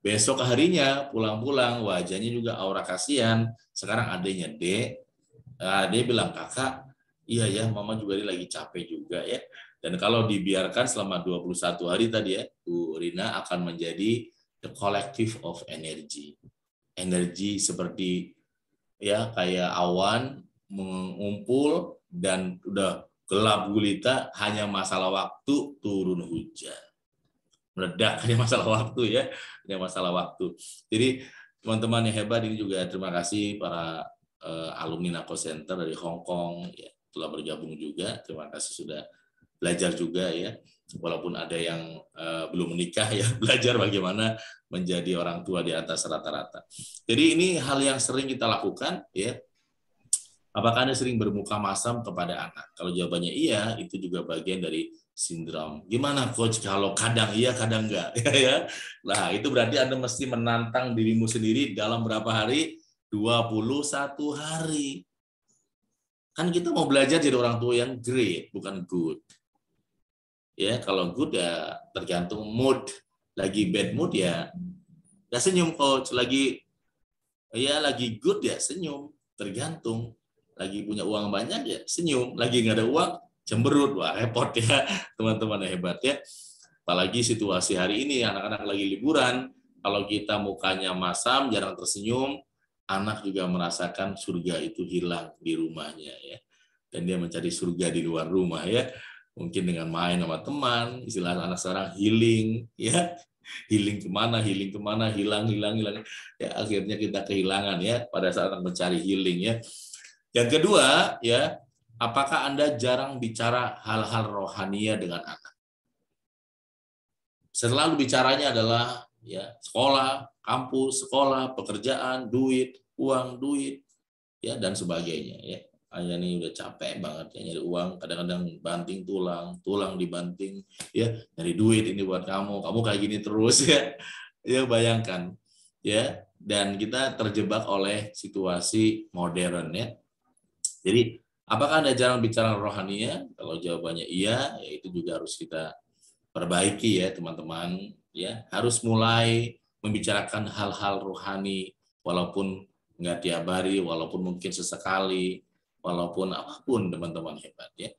Besok harinya pulang-pulang wajahnya juga aura kasihan. Sekarang adiknya Dek, adik bilang kakak, iya ya mama juga dia lagi capek juga ya. Dan kalau dibiarkan selama 21 hari tadi ya, Bu Rina akan menjadi the collective of energy. Energi seperti ya kayak awan mengumpul dan udah gelap gulita hanya masalah waktu turun hujan meledak hanya masalah waktu ya hanya masalah waktu jadi teman-teman yang hebat ini juga terima kasih para uh, alumni Nako Center dari Hong Kong ya, telah bergabung juga terima kasih sudah belajar juga ya walaupun ada yang uh, belum menikah ya belajar bagaimana menjadi orang tua di atas rata-rata. Jadi ini hal yang sering kita lakukan ya. Apakah Anda sering bermuka masam kepada anak? Kalau jawabannya iya, itu juga bagian dari sindrom. Gimana coach kalau kadang iya, kadang enggak ya. Nah, itu berarti Anda mesti menantang dirimu sendiri dalam berapa hari? 21 hari. Kan kita mau belajar jadi orang tua yang great, bukan good ya kalau good ya tergantung mood lagi bad mood ya nggak senyum coach lagi ya lagi good ya senyum tergantung lagi punya uang banyak ya senyum lagi nggak ada uang cemberut wah repot ya teman-teman hebat ya apalagi situasi hari ini anak-anak lagi liburan kalau kita mukanya masam jarang tersenyum anak juga merasakan surga itu hilang di rumahnya ya dan dia mencari surga di luar rumah ya mungkin dengan main sama teman, istilah anak sekarang healing, ya healing kemana, healing kemana, hilang, hilang, hilang, ya akhirnya kita kehilangan ya pada saat mencari healing ya. Yang kedua ya, apakah anda jarang bicara hal-hal rohania dengan anak? Selalu bicaranya adalah ya sekolah, kampus, sekolah, pekerjaan, duit, uang, duit, ya dan sebagainya ya ayah nih udah capek banget ya nyari uang kadang-kadang banting tulang tulang dibanting ya nyari duit ini buat kamu kamu kayak gini terus ya ya bayangkan ya dan kita terjebak oleh situasi modern ya jadi apakah anda jarang bicara rohani ya kalau jawabannya iya ya itu juga harus kita perbaiki ya teman-teman ya harus mulai membicarakan hal-hal rohani walaupun nggak tiap hari walaupun mungkin sesekali walaupun apapun teman-teman hebat ya.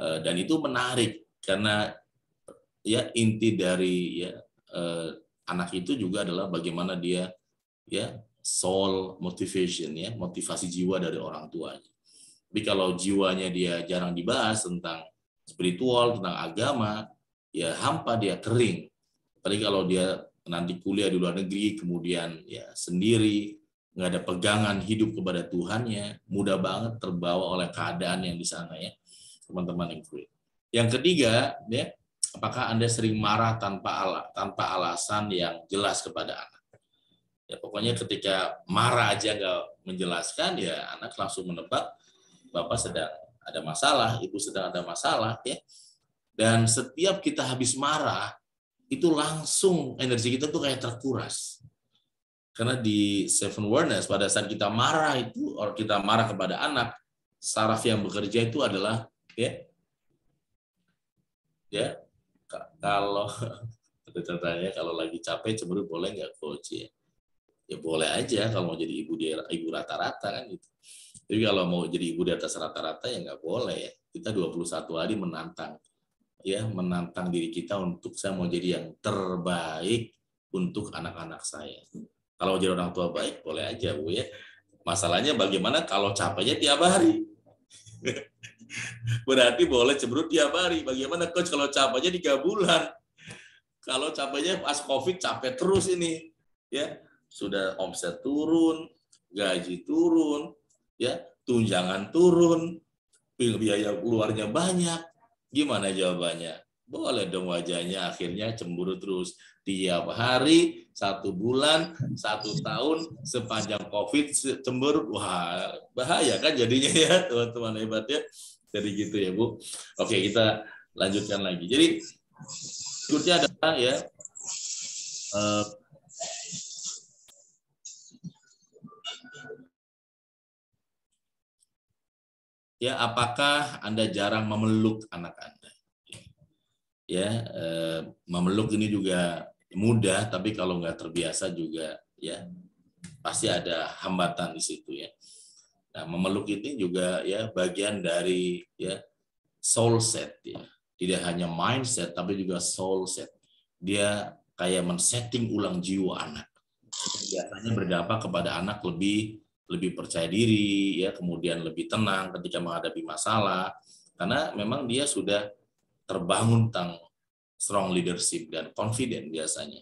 Eh, dan itu menarik karena ya inti dari ya eh, anak itu juga adalah bagaimana dia ya soul motivation ya motivasi jiwa dari orang tuanya. Tapi kalau jiwanya dia jarang dibahas tentang spiritual, tentang agama, ya hampa dia kering. tapi kalau dia nanti kuliah di luar negeri, kemudian ya sendiri, nggak ada pegangan hidup kepada Tuhannya, mudah banget terbawa oleh keadaan yang di sana ya, teman-teman yang kulit. Yang ketiga, ya, apakah Anda sering marah tanpa ala, tanpa alasan yang jelas kepada anak? Ya, pokoknya ketika marah aja nggak menjelaskan, ya anak langsung menebak bapak sedang ada masalah, ibu sedang ada masalah, ya. Dan setiap kita habis marah, itu langsung energi kita tuh kayak terkuras karena di Seven Awareness, pada saat kita marah itu, atau kita marah kepada anak, saraf yang bekerja itu adalah, ya, ya kalau ada ceritanya kalau lagi capek cemburu boleh nggak coach ya? ya boleh aja kalau mau jadi ibu di ibu rata-rata kan gitu tapi kalau mau jadi ibu di atas rata-rata ya nggak boleh ya kita 21 hari menantang ya menantang diri kita untuk saya mau jadi yang terbaik untuk anak-anak saya kalau jadi orang tua baik, boleh aja Bu ya. Masalahnya bagaimana kalau capeknya tiap hari? Berarti boleh cemberut tiap hari. Bagaimana coach kalau capeknya tiga bulan? Kalau capeknya pas COVID capek terus ini. ya Sudah omset turun, gaji turun, ya tunjangan turun, biaya keluarnya banyak. Gimana jawabannya? Boleh dong wajahnya akhirnya cemburu terus. Tiap hari, satu bulan, satu tahun, sepanjang COVID cemburu. Wah, bahaya kan jadinya ya teman-teman hebat ya. Jadi gitu ya Bu. Oke, kita lanjutkan lagi. Jadi berikutnya adalah ya uh, ya apakah Anda jarang memeluk anak Anda? ya eh, memeluk ini juga mudah tapi kalau nggak terbiasa juga ya pasti ada hambatan di situ ya nah memeluk ini juga ya bagian dari ya soul set ya tidak hanya mindset tapi juga soul set dia kayak men-setting ulang jiwa anak biasanya berdampak kepada anak lebih lebih percaya diri ya kemudian lebih tenang ketika menghadapi masalah karena memang dia sudah terbangun tentang strong leadership dan confident biasanya.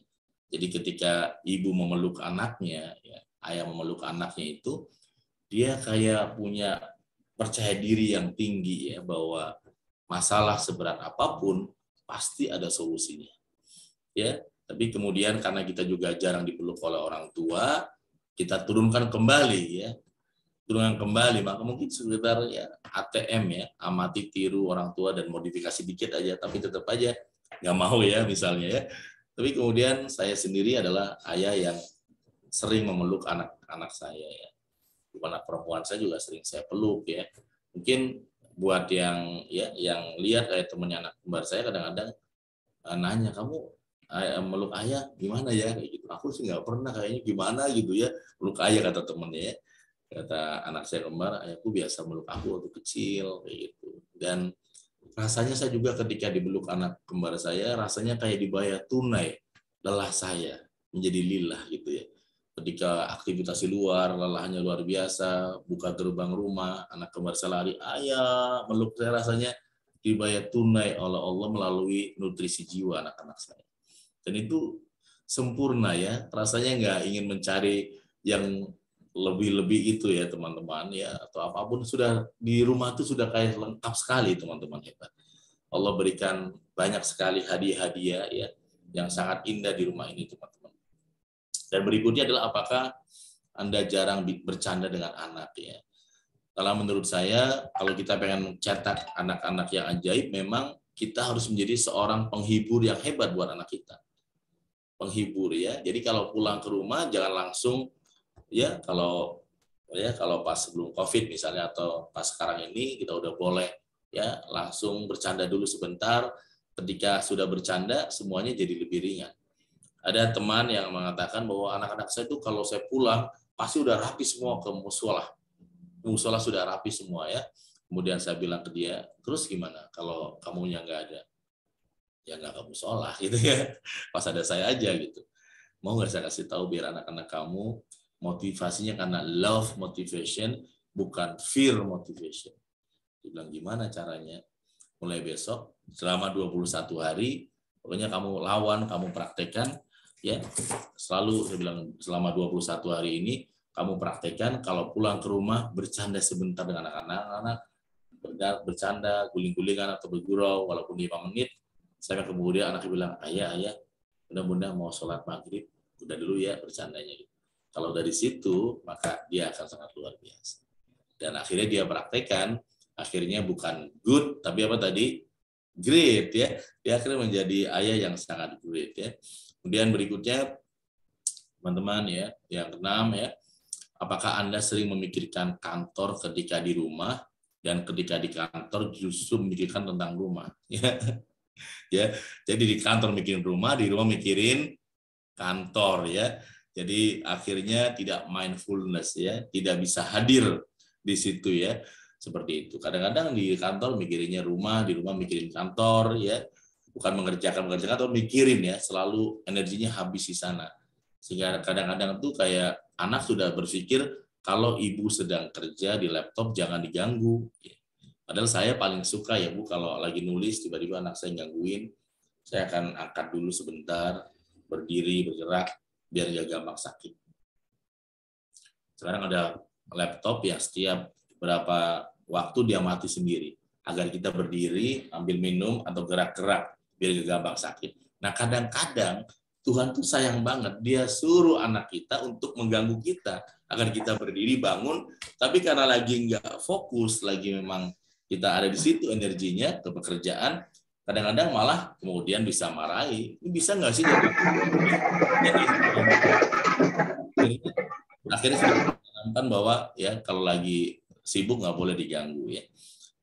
Jadi ketika ibu memeluk anaknya, ya, ayah memeluk anaknya itu, dia kayak punya percaya diri yang tinggi ya bahwa masalah seberat apapun pasti ada solusinya. Ya, tapi kemudian karena kita juga jarang dipeluk oleh orang tua, kita turunkan kembali ya turunan kembali, maka mungkin sekitar ya ATM ya, amati tiru orang tua dan modifikasi dikit aja, tapi tetap aja nggak mau ya misalnya ya. Tapi kemudian saya sendiri adalah ayah yang sering memeluk anak-anak saya ya. Bukan anak perempuan saya juga sering saya peluk ya. Mungkin buat yang ya yang lihat kayak temennya anak kembar saya kadang-kadang eh, nanya kamu eh, meluk ayah gimana ya gitu aku sih nggak pernah kayaknya gimana gitu ya meluk ayah kata temennya ya kata anak saya kembar ayahku biasa meluk aku waktu kecil kayak gitu dan rasanya saya juga ketika dibeluk anak kembar saya rasanya kayak dibayar tunai lelah saya menjadi lillah gitu ya ketika aktivitas di luar lelahnya luar biasa buka gerbang rumah anak kembar saya lari ayah meluk saya rasanya dibayar tunai oleh Allah melalui nutrisi jiwa anak-anak saya dan itu sempurna ya rasanya nggak ingin mencari yang lebih-lebih itu ya teman-teman ya atau apapun sudah di rumah itu sudah kayak lengkap sekali teman-teman hebat. Ya, Allah berikan banyak sekali hadiah-hadiah ya yang sangat indah di rumah ini teman-teman. Dan berikutnya adalah apakah Anda jarang bercanda dengan anak ya. Kalau menurut saya kalau kita pengen mencetak anak-anak yang ajaib memang kita harus menjadi seorang penghibur yang hebat buat anak kita. Penghibur ya. Jadi kalau pulang ke rumah jangan langsung ya kalau ya kalau pas sebelum covid misalnya atau pas sekarang ini kita udah boleh ya langsung bercanda dulu sebentar ketika sudah bercanda semuanya jadi lebih ringan ada teman yang mengatakan bahwa anak-anak saya itu kalau saya pulang pasti udah rapi semua ke musola musola sudah rapi semua ya kemudian saya bilang ke dia terus gimana kalau kamunya nggak ada ya nggak kamu sholat gitu ya pas ada saya aja gitu mau nggak saya kasih tahu biar anak-anak kamu motivasinya karena love motivation bukan fear motivation. Dibilang gimana caranya? Mulai besok selama 21 hari pokoknya kamu lawan, kamu praktekkan ya. Selalu saya bilang selama 21 hari ini kamu praktekkan kalau pulang ke rumah bercanda sebentar dengan anak-anak bercanda guling-gulingan atau bergurau walaupun 5 menit saya kemudian anaknya bilang ayah ayah mudah-mudahan mau sholat maghrib udah dulu ya bercandanya gitu kalau dari situ, maka dia akan sangat luar biasa. Dan akhirnya dia praktekkan, akhirnya bukan good, tapi apa tadi? Great ya. Dia akhirnya menjadi ayah yang sangat great ya. Kemudian berikutnya, teman-teman ya, yang keenam ya, apakah Anda sering memikirkan kantor ketika di rumah dan ketika di kantor justru memikirkan tentang rumah ya ya jadi di kantor mikirin rumah di rumah mikirin kantor ya jadi akhirnya tidak mindfulness ya, tidak bisa hadir di situ ya. Seperti itu. Kadang-kadang di kantor mikirinnya rumah, di rumah mikirin kantor ya. Bukan mengerjakan mengerjakan atau mikirin ya, selalu energinya habis di sana. Sehingga kadang-kadang tuh kayak anak sudah berpikir kalau ibu sedang kerja di laptop jangan diganggu. Padahal saya paling suka ya Bu kalau lagi nulis tiba-tiba anak saya gangguin, saya akan angkat dulu sebentar, berdiri, bergerak, biar nggak gampang sakit. Sekarang ada laptop yang setiap berapa waktu dia mati sendiri agar kita berdiri, ambil minum atau gerak-gerak biar nggak gampang sakit. Nah kadang-kadang Tuhan tuh sayang banget, dia suruh anak kita untuk mengganggu kita agar kita berdiri bangun, tapi karena lagi nggak fokus, lagi memang kita ada di situ energinya ke pekerjaan, kadang-kadang malah kemudian bisa marahi ini bisa nggak sih jadi akhirnya sudah menanamkan bahwa ya kalau lagi sibuk nggak boleh diganggu ya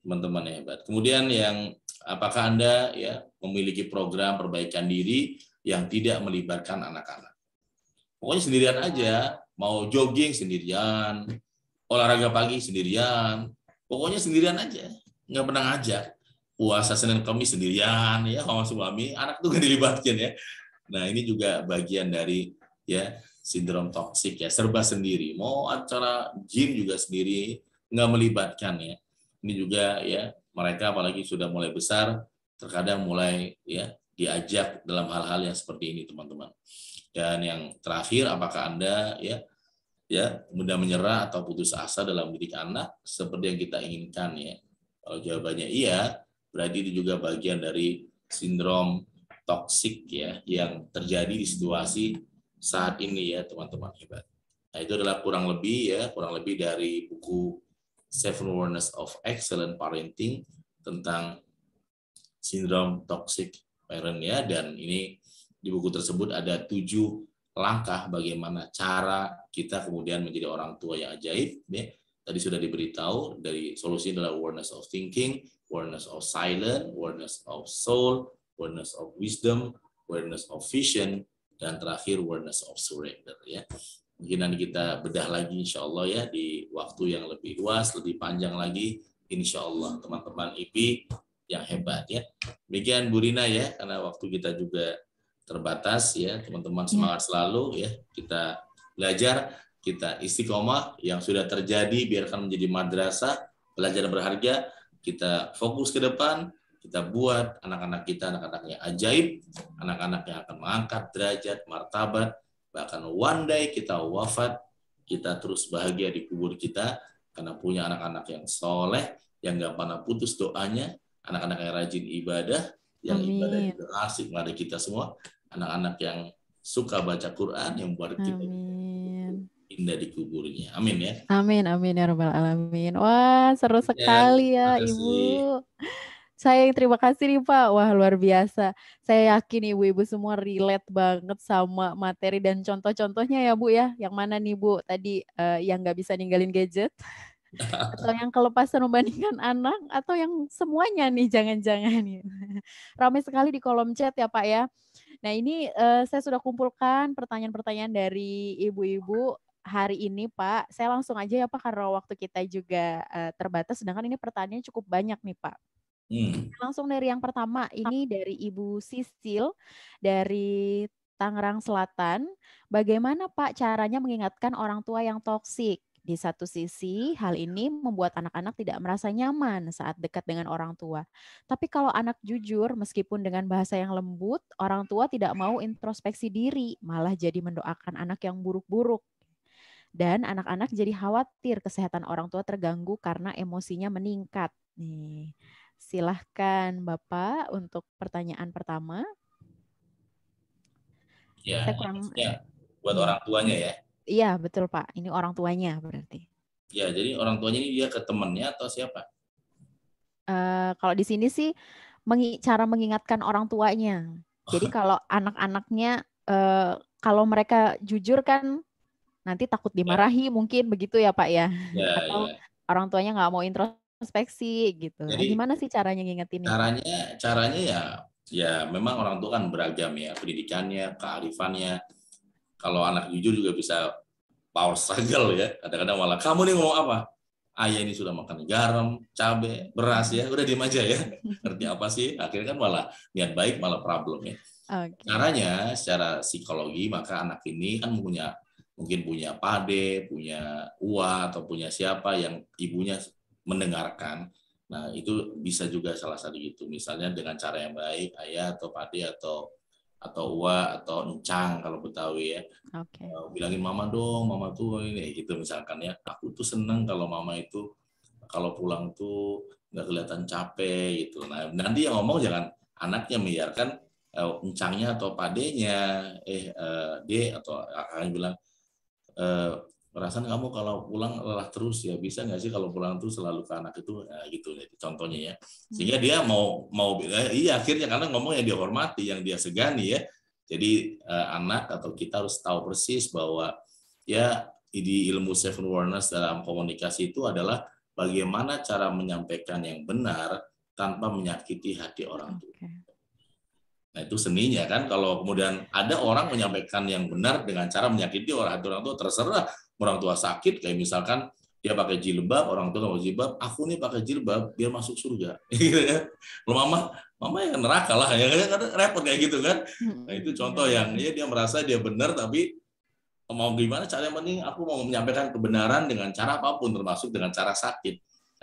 teman-teman hebat kemudian yang apakah anda ya memiliki program perbaikan diri yang tidak melibatkan anak-anak pokoknya sendirian aja mau jogging sendirian olahraga pagi sendirian pokoknya sendirian aja nggak pernah ngajak puasa Senin Kamis sendirian ya sama suami, anak tuh gak dilibatkan ya. Nah, ini juga bagian dari ya sindrom toksik ya, serba sendiri. Mau acara gym juga sendiri, nggak melibatkan ya. Ini juga ya mereka apalagi sudah mulai besar, terkadang mulai ya diajak dalam hal-hal yang seperti ini teman-teman. Dan yang terakhir, apakah anda ya ya mudah menyerah atau putus asa dalam mendidik anak seperti yang kita inginkan ya? Kalau jawabannya iya, berarti itu juga bagian dari sindrom toksik ya yang terjadi di situasi saat ini ya teman-teman hebat. Nah itu adalah kurang lebih ya kurang lebih dari buku Seven Awareness of Excellent Parenting tentang sindrom toxic parent ya dan ini di buku tersebut ada tujuh langkah bagaimana cara kita kemudian menjadi orang tua yang ajaib ya. Tadi sudah diberitahu dari solusi adalah awareness of thinking, awareness of silence, awareness of soul, awareness of wisdom, awareness of vision, dan terakhir awareness of surrender ya. Mungkin nanti kita bedah lagi insya Allah ya di waktu yang lebih luas, lebih panjang lagi insya Allah teman-teman IP yang hebat ya. Demikian Bu Rina ya, karena waktu kita juga terbatas ya teman-teman ya. semangat selalu ya kita belajar kita istiqomah yang sudah terjadi biarkan menjadi madrasah belajar berharga kita fokus ke depan, kita buat anak-anak kita anak-anak yang ajaib, anak-anak yang akan mengangkat derajat, martabat, bahkan one day kita wafat, kita terus bahagia di kubur kita karena punya anak-anak yang soleh, yang gak pernah putus doanya, anak-anak yang rajin ibadah, yang Amin. ibadah yang asik pada kita semua, anak-anak yang suka baca Quran, yang buat kita indah di kuburnya. Amin ya. Amin, amin ya robbal alamin. Wah, seru iya, sekali ya, ya Ibu. Saya yang terima kasih nih Pak. Wah, luar biasa. Saya yakin Ibu-ibu semua relate banget sama materi dan contoh-contohnya ya, Bu ya. Yang mana nih, Bu? Tadi uh, yang nggak bisa ninggalin gadget atau yang kelepasan membandingkan anak atau yang semuanya nih jangan-jangan ramai sekali di kolom chat ya Pak ya. Nah ini uh, saya sudah kumpulkan pertanyaan-pertanyaan dari ibu-ibu hari ini Pak. Saya langsung aja ya Pak karena waktu kita juga uh, terbatas sedangkan ini pertanyaannya cukup banyak nih Pak. Hmm. Langsung dari yang pertama, ini dari Ibu Sisil dari Tangerang Selatan. Bagaimana Pak caranya mengingatkan orang tua yang toksik? Di satu sisi, hal ini membuat anak-anak tidak merasa nyaman saat dekat dengan orang tua. Tapi kalau anak jujur, meskipun dengan bahasa yang lembut, orang tua tidak mau introspeksi diri, malah jadi mendoakan anak yang buruk-buruk dan anak-anak jadi khawatir kesehatan orang tua terganggu karena emosinya meningkat. Nih, silahkan Bapak untuk pertanyaan pertama. Ya, Saya kurang... ya buat iya. orang tuanya ya. Iya, betul Pak. Ini orang tuanya berarti. Ya, jadi orang tuanya ini dia ke temannya atau siapa? Uh, kalau di sini sih mengi cara mengingatkan orang tuanya. Jadi kalau anak-anaknya uh, kalau mereka jujur kan nanti takut iya. dimarahi ya. mungkin begitu ya Pak ya, ya atau ya. orang tuanya nggak mau introspeksi gitu. Nah, Jadi, nah, gimana sih caranya ngingetin? Caranya ini? caranya ya ya memang orang tua kan beragam ya pendidikannya, kearifannya. Kalau anak jujur juga bisa power struggle ya. Kadang-kadang malah kamu nih mau apa? ayah ini sudah makan garam, cabai, beras ya, udah diem aja ya. Ngerti apa sih? Akhirnya kan malah niat baik malah problem ya. Okay. Caranya secara psikologi maka anak ini kan punya mungkin punya pade, punya ua atau punya siapa yang ibunya mendengarkan. Nah, itu bisa juga salah satu gitu, Misalnya dengan cara yang baik, ayah atau pade atau atau ua atau encang kalau Betawi ya. Okay. Eh, bilangin mama dong, mama tuh ini gitu misalkan ya. Aku tuh seneng kalau mama itu kalau pulang tuh nggak kelihatan capek gitu. Nah, nanti yang ngomong jangan anaknya biarkan eh, encangnya atau padenya eh, eh de atau akan bilang Eh, perasaan kamu kalau pulang lelah terus ya bisa nggak sih kalau pulang tuh selalu ke anak itu nah, gitu ya, contohnya ya sehingga dia mau mau eh, iya akhirnya karena ngomong yang dia yang dia segani ya jadi eh, anak atau kita harus tahu persis bahwa ya di ilmu seven awareness dalam komunikasi itu adalah bagaimana cara menyampaikan yang benar tanpa menyakiti hati orang tua. Okay. Nah itu seninya kan. Kalau kemudian ada orang menyampaikan yang benar dengan cara menyakiti orang tua orang tua terserah orang tua sakit kayak misalkan dia pakai jilbab, orang tua mau jilbab, aku nih pakai jilbab biar masuk surga. Kalau iya kan? mama, mama yang neraka lah, ya kan repot kayak gitu kan. Nah itu contoh yang ya dia merasa dia benar tapi mau gimana cara yang penting aku mau menyampaikan kebenaran dengan cara apapun termasuk dengan cara sakit.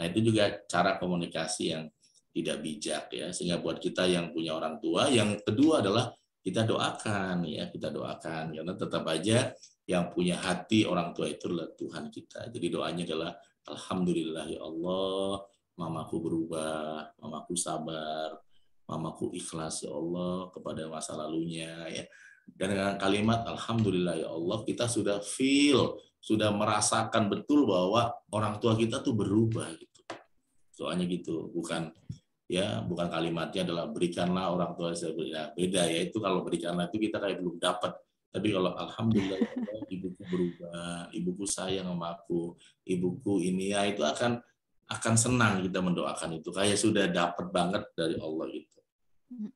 Nah itu juga cara komunikasi yang tidak bijak ya sehingga buat kita yang punya orang tua yang kedua adalah kita doakan ya kita doakan karena tetap aja yang punya hati orang tua itu adalah Tuhan kita jadi doanya adalah Alhamdulillah ya Allah mamaku berubah mamaku sabar mamaku ikhlas ya Allah kepada masa lalunya ya dan dengan kalimat Alhamdulillah ya Allah kita sudah feel sudah merasakan betul bahwa orang tua kita tuh berubah gitu soalnya gitu bukan ya bukan kalimatnya adalah berikanlah orang tua saya nah, beda ya itu kalau berikanlah itu kita kayak belum dapat tapi kalau alhamdulillah ibuku berubah ibuku sayang sama aku ibuku ini ya itu akan akan senang kita mendoakan itu kayak sudah dapat banget dari Allah gitu oke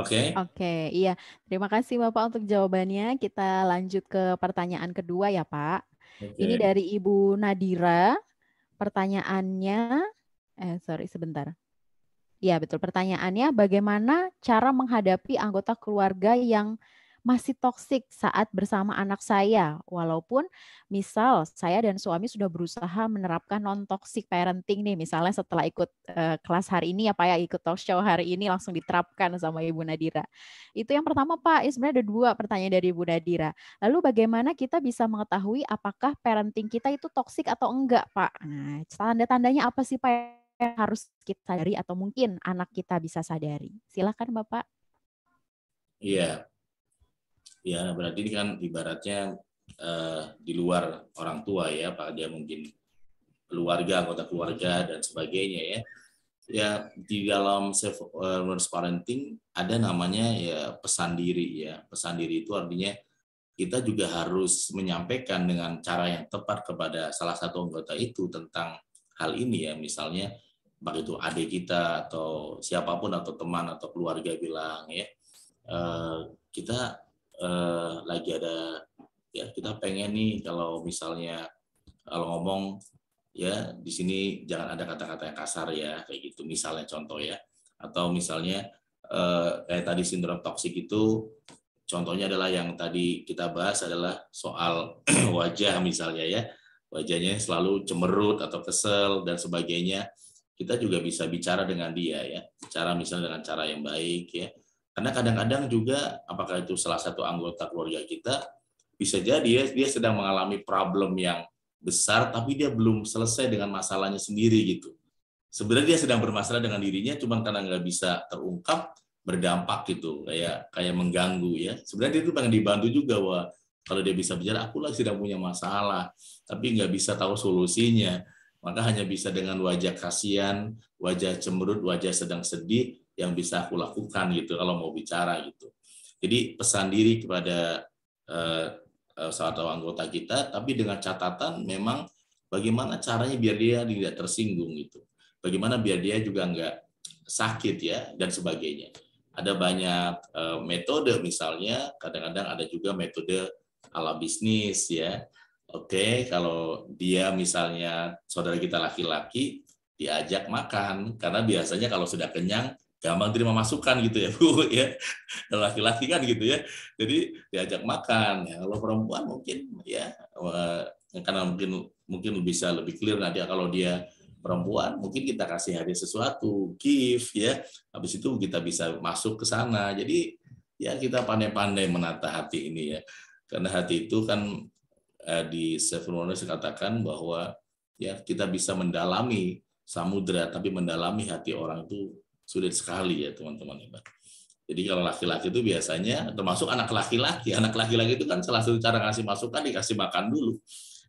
okay? oke okay, iya terima kasih bapak untuk jawabannya kita lanjut ke pertanyaan kedua ya pak okay. ini dari ibu Nadira pertanyaannya eh sorry sebentar Ya, betul. Pertanyaannya bagaimana cara menghadapi anggota keluarga yang masih toksik saat bersama anak saya walaupun misal saya dan suami sudah berusaha menerapkan non toxic parenting nih misalnya setelah ikut uh, kelas hari ini apa ya, ya ikut talk show hari ini langsung diterapkan sama Ibu Nadira. Itu yang pertama Pak, ya, sebenarnya ada dua pertanyaan dari Ibu Nadira. Lalu bagaimana kita bisa mengetahui apakah parenting kita itu toksik atau enggak Pak? Nah, tanda-tandanya apa sih Pak yang harus kita sadari atau mungkin anak kita bisa sadari. Silakan Bapak. Iya. Ya, berarti ini kan ibaratnya uh, di luar orang tua ya, Pak dia mungkin keluarga, anggota keluarga dan sebagainya ya. Ya, di dalam self awareness eh, parenting ada namanya ya pesan diri ya. Pesan diri itu artinya kita juga harus menyampaikan dengan cara yang tepat kepada salah satu anggota itu tentang hal ini ya misalnya begitu itu adik kita atau siapapun atau teman atau keluarga bilang ya eh, kita eh, lagi ada ya kita pengen nih kalau misalnya kalau ngomong ya di sini jangan ada kata-kata yang kasar ya kayak gitu misalnya contoh ya atau misalnya eh, kayak tadi sindrom toksik itu contohnya adalah yang tadi kita bahas adalah soal wajah misalnya ya wajahnya selalu cemerut atau kesel dan sebagainya, kita juga bisa bicara dengan dia ya, cara misalnya dengan cara yang baik ya. Karena kadang-kadang juga apakah itu salah satu anggota keluarga kita bisa jadi ya dia sedang mengalami problem yang besar tapi dia belum selesai dengan masalahnya sendiri gitu. Sebenarnya dia sedang bermasalah dengan dirinya cuma karena nggak bisa terungkap berdampak gitu kayak kayak mengganggu ya. Sebenarnya itu pengen dibantu juga wah kalau dia bisa bicara, aku lah tidak punya masalah, tapi nggak bisa tahu solusinya. Maka hanya bisa dengan wajah kasihan, wajah cemberut, wajah sedang sedih yang bisa aku lakukan gitu kalau mau bicara gitu. Jadi pesan diri kepada uh, salah satu anggota kita, tapi dengan catatan memang bagaimana caranya biar dia tidak tersinggung gitu, bagaimana biar dia juga nggak sakit ya dan sebagainya. Ada banyak uh, metode misalnya, kadang-kadang ada juga metode ala bisnis ya. Oke, kalau dia misalnya saudara kita laki-laki diajak makan karena biasanya kalau sudah kenyang gampang terima masukan gitu ya bu ya laki-laki kan gitu ya jadi diajak makan ya kalau perempuan mungkin ya karena mungkin mungkin bisa lebih clear nanti kalau dia perempuan mungkin kita kasih hadiah sesuatu gift ya habis itu kita bisa masuk ke sana jadi ya kita pandai-pandai menata hati ini ya karena hati itu kan eh, di Seven Wonders katakan bahwa ya kita bisa mendalami samudra tapi mendalami hati orang itu sulit sekali ya teman-teman hebat. Jadi kalau laki-laki itu biasanya termasuk anak laki-laki, anak laki-laki itu kan salah satu cara ngasih masukan dikasih makan dulu.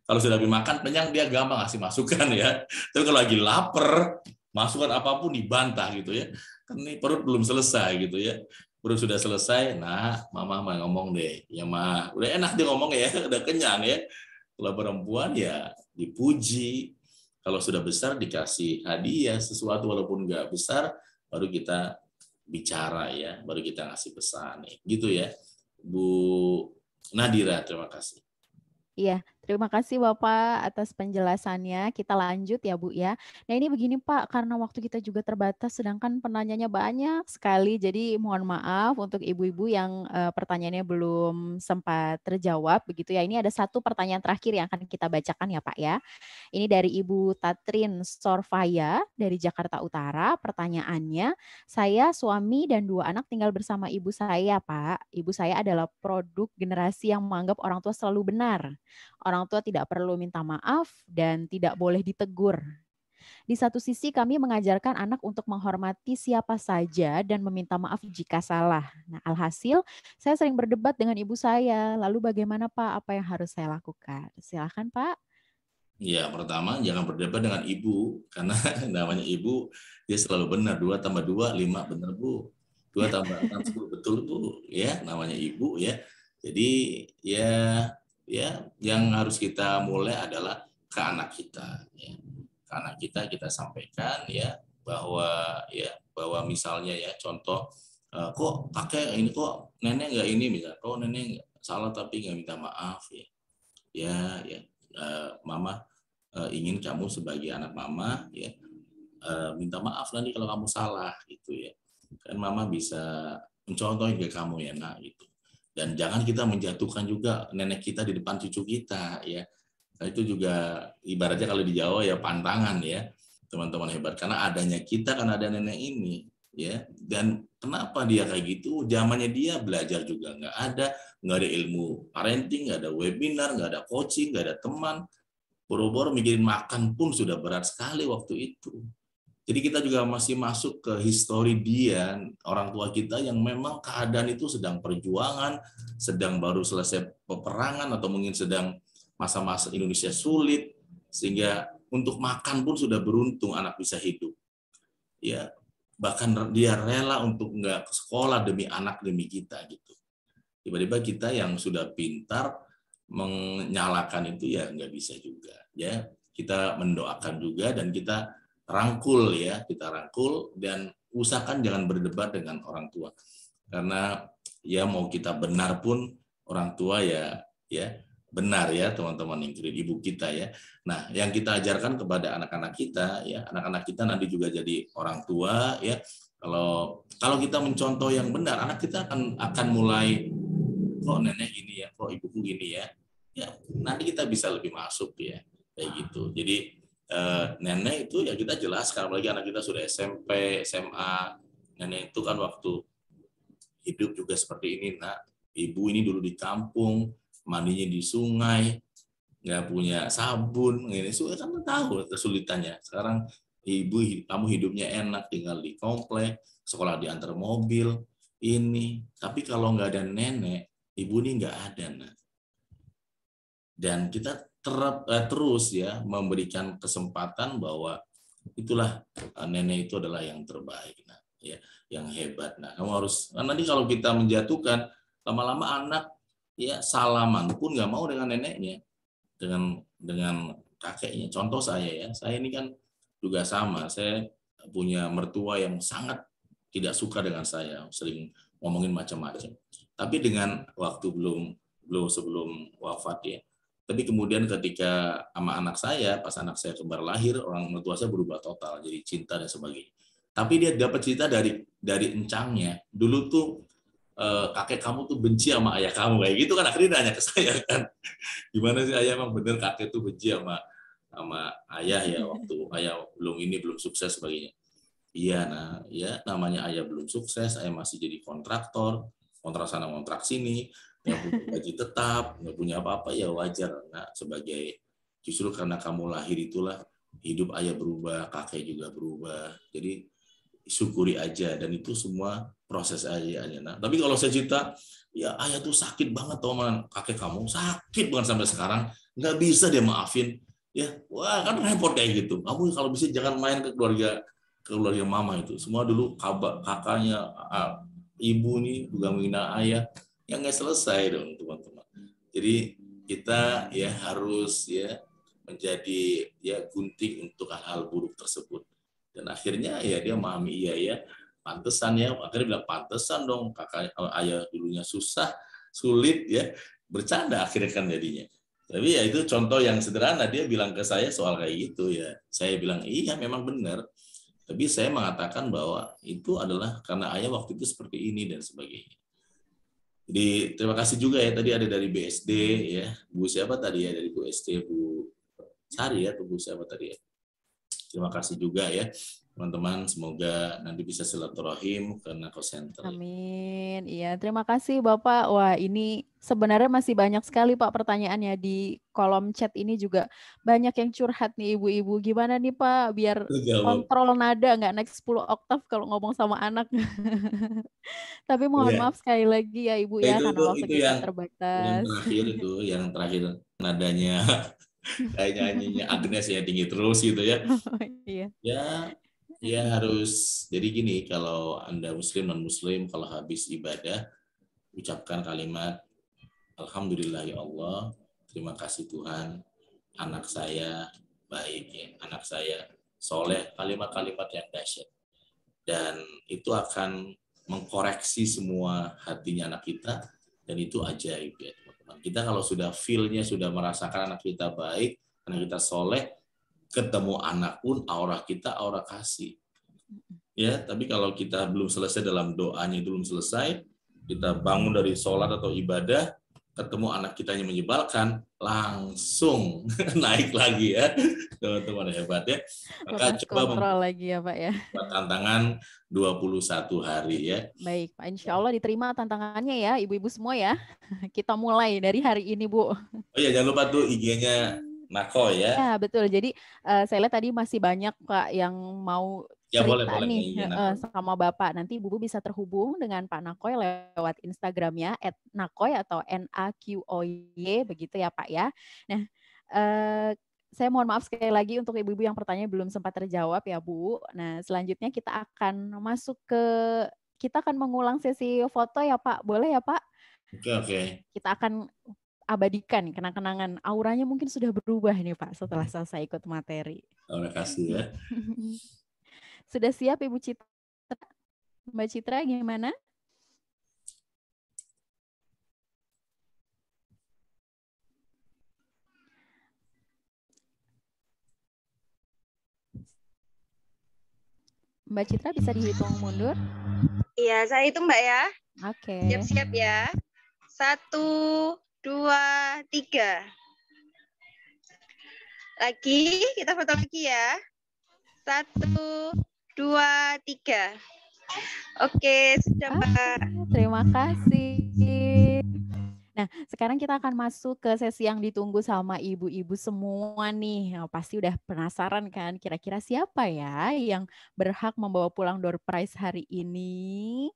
Kalau sudah dimakan penyang dia gampang ngasih masukan ya. Tapi kalau lagi lapar, masukan apapun dibantah gitu ya. Kan ini perut belum selesai gitu ya udah sudah selesai, nah mama mau ngomong deh, ya mah udah enak dia ngomong ya, udah kenyang ya. Kalau perempuan ya dipuji, kalau sudah besar dikasih hadiah sesuatu walaupun nggak besar, baru kita bicara ya, baru kita ngasih pesan nih, gitu ya, Bu Nadira, terima kasih. Iya, Terima kasih Bapak atas penjelasannya. Kita lanjut ya Bu ya. Nah ini begini Pak, karena waktu kita juga terbatas sedangkan penanyanya banyak sekali. Jadi mohon maaf untuk ibu-ibu yang uh, pertanyaannya belum sempat terjawab begitu ya. Ini ada satu pertanyaan terakhir yang akan kita bacakan ya Pak ya. Ini dari Ibu Tatrin Sorfaya dari Jakarta Utara. Pertanyaannya, saya suami dan dua anak tinggal bersama ibu saya Pak. Ibu saya adalah produk generasi yang menganggap orang tua selalu benar. Orang orang tua tidak perlu minta maaf dan tidak boleh ditegur. Di satu sisi kami mengajarkan anak untuk menghormati siapa saja dan meminta maaf jika salah. Nah, alhasil saya sering berdebat dengan ibu saya, lalu bagaimana Pak apa yang harus saya lakukan? Silahkan Pak. Ya, pertama jangan berdebat dengan ibu karena namanya ibu dia selalu benar dua tambah dua lima benar bu dua tambah enam sepuluh betul bu ya namanya ibu ya jadi ya ya yang harus kita mulai adalah ke anak kita ya. ke anak kita kita sampaikan ya bahwa ya bahwa misalnya ya contoh eh, kok pakai ini kok nenek nggak ini misal kok nenek salah tapi nggak minta maaf ya ya ya eh, mama eh, ingin kamu sebagai anak mama ya minta maaf nanti kalau kamu salah gitu ya kan mama bisa mencontohin ke kamu ya nak gitu dan jangan kita menjatuhkan juga nenek kita di depan cucu kita ya nah, itu juga ibaratnya kalau di Jawa ya pantangan ya teman-teman hebat karena adanya kita karena ada nenek ini ya dan kenapa dia kayak gitu zamannya dia belajar juga nggak ada nggak ada ilmu parenting nggak ada webinar nggak ada coaching nggak ada teman boro-boro mikirin makan pun sudah berat sekali waktu itu jadi kita juga masih masuk ke histori dia, orang tua kita yang memang keadaan itu sedang perjuangan, sedang baru selesai peperangan atau mungkin sedang masa-masa Indonesia sulit sehingga untuk makan pun sudah beruntung anak bisa hidup. Ya, bahkan dia rela untuk nggak ke sekolah demi anak demi kita gitu. Tiba-tiba kita yang sudah pintar menyalakan itu ya nggak bisa juga ya kita mendoakan juga dan kita rangkul ya, kita rangkul dan usahakan jangan berdebat dengan orang tua. Karena ya mau kita benar pun orang tua ya ya benar ya teman-teman yang Ingrid ibu kita ya. Nah, yang kita ajarkan kepada anak-anak kita ya, anak-anak kita nanti juga jadi orang tua ya. Kalau kalau kita mencontoh yang benar, anak kita akan akan mulai kok nenek gini ya, kok ibuku ini ya. Ya, nanti kita bisa lebih masuk ya kayak gitu. Jadi Eh, nenek itu ya kita jelaskan lagi anak kita sudah SMP SMA nenek itu kan waktu hidup juga seperti ini nak ibu ini dulu di kampung mandinya di sungai nggak punya sabun ini sudah kan tahu kesulitannya sekarang ibu kamu hidupnya enak tinggal di komplek sekolah diantar mobil ini tapi kalau nggak ada nenek ibu ini nggak ada nak dan kita ter, eh, terus ya memberikan kesempatan bahwa itulah eh, nenek itu adalah yang terbaik nah ya yang hebat nah kamu harus nah, nanti kalau kita menjatuhkan lama-lama anak ya salaman pun nggak mau dengan neneknya dengan dengan kakeknya contoh saya ya saya ini kan juga sama saya punya mertua yang sangat tidak suka dengan saya sering ngomongin macam-macam tapi dengan waktu belum belum sebelum wafat ya tapi kemudian ketika sama anak saya, pas anak saya kembar lahir, orang mertua saya berubah total, jadi cinta dan sebagainya. Tapi dia dapat cerita dari dari encangnya. Dulu tuh eh, kakek kamu tuh benci sama ayah kamu kayak gitu kan akhirnya nanya ke saya kan. Gimana sih ayah emang bener kakek tuh benci sama sama ayah ya waktu ayah belum ini belum sukses sebagainya. Iya nah ya namanya ayah belum sukses, ayah masih jadi kontraktor, kontrak sana kontrak sini, nggak punya gaji tetap, nggak punya apa-apa ya wajar. Nah, sebagai justru karena kamu lahir itulah hidup ayah berubah, kakek juga berubah. Jadi syukuri aja dan itu semua proses aja aja. Nah, tapi kalau saya cerita, ya ayah tuh sakit banget teman kakek kamu sakit banget sampai sekarang nggak bisa dia maafin ya wah kan repot kayak gitu kamu kalau bisa jangan main ke keluarga ke keluarga mama itu semua dulu kakaknya ibu nih juga menghina ayah yang nggak selesai dong teman-teman. Jadi kita ya harus ya menjadi ya gunting untuk hal-hal buruk tersebut. Dan akhirnya ya dia memahami iya ya pantesan ya akhirnya bilang pantesan dong kakak eh, ayah dulunya susah sulit ya bercanda akhirnya kan jadinya. Tapi ya itu contoh yang sederhana dia bilang ke saya soal kayak gitu ya. Saya bilang iya memang benar. Tapi saya mengatakan bahwa itu adalah karena ayah waktu itu seperti ini dan sebagainya. Jadi terima kasih juga ya tadi ada dari BSD ya, Bu siapa tadi ya dari Bu ST Bu Sari ya, Bu siapa tadi ya. Terima kasih juga ya teman-teman semoga nanti bisa silaturahim ke Nako center. Amin. Iya, terima kasih Bapak. Wah, ini sebenarnya masih banyak sekali Pak pertanyaannya di kolom chat ini juga banyak yang curhat nih ibu-ibu. Gimana nih Pak biar kontrol nada nggak naik 10 oktav kalau ngomong sama anak. Tapi mohon ya. maaf sekali lagi ya Ibu ya, ya itu, karena waktu kita yang, terbatas. Yang terakhir itu yang terakhir nadanya kayak nyanyinya Agnes ya tinggi terus gitu ya. Oh, iya. Ya Ya harus. Jadi gini, kalau Anda muslim non muslim kalau habis ibadah ucapkan kalimat alhamdulillah ya Allah, terima kasih Tuhan, anak saya baik ya, anak saya soleh, kalimat-kalimat yang dahsyat. Dan itu akan mengkoreksi semua hatinya anak kita dan itu ajaib ya teman-teman. Kita kalau sudah feel-nya sudah merasakan anak kita baik, anak kita soleh, ketemu anak pun aura kita aura kasih. Ya, tapi kalau kita belum selesai dalam doanya itu belum selesai, kita bangun dari sholat atau ibadah, ketemu anak kita yang menyebalkan, langsung naik lagi ya. Teman-teman hebat ya. Maka coba kontrol lagi ya Pak ya. Tantangan 21 hari ya. Baik, Pak. Insya Allah diterima tantangannya ya Ibu-Ibu semua ya. Kita mulai dari hari ini Bu. Oh ya jangan lupa tuh IG-nya Mako ya. Ya betul. Jadi uh, saya lihat tadi masih banyak pak yang mau ya, boleh, nih boleh. Iya, sama bapak. Nanti Bubu bisa terhubung dengan Pak Nakoy lewat Instagramnya @nakoy atau n a q o y begitu ya Pak ya. Nah. Uh, saya mohon maaf sekali lagi untuk ibu-ibu yang pertanyaan belum sempat terjawab ya Bu. Nah selanjutnya kita akan masuk ke kita akan mengulang sesi foto ya Pak. Boleh ya Pak? Oke oke. Okay. Kita akan abadikan kenang-kenangan auranya mungkin sudah berubah nih Pak setelah selesai ikut materi. Terima kasih ya. sudah siap Ibu Citra? Mbak Citra gimana? Mbak Citra bisa dihitung mundur? Iya, saya itu Mbak ya. Oke. Okay. Siap-siap ya. Satu, dua, tiga. Lagi, kita foto lagi ya. Satu, dua, tiga. Oke, sudah ah, Terima kasih. Nah, sekarang kita akan masuk ke sesi yang ditunggu sama ibu-ibu semua nih. Nah, pasti udah penasaran kan, kira-kira siapa ya yang berhak membawa pulang door prize hari ini?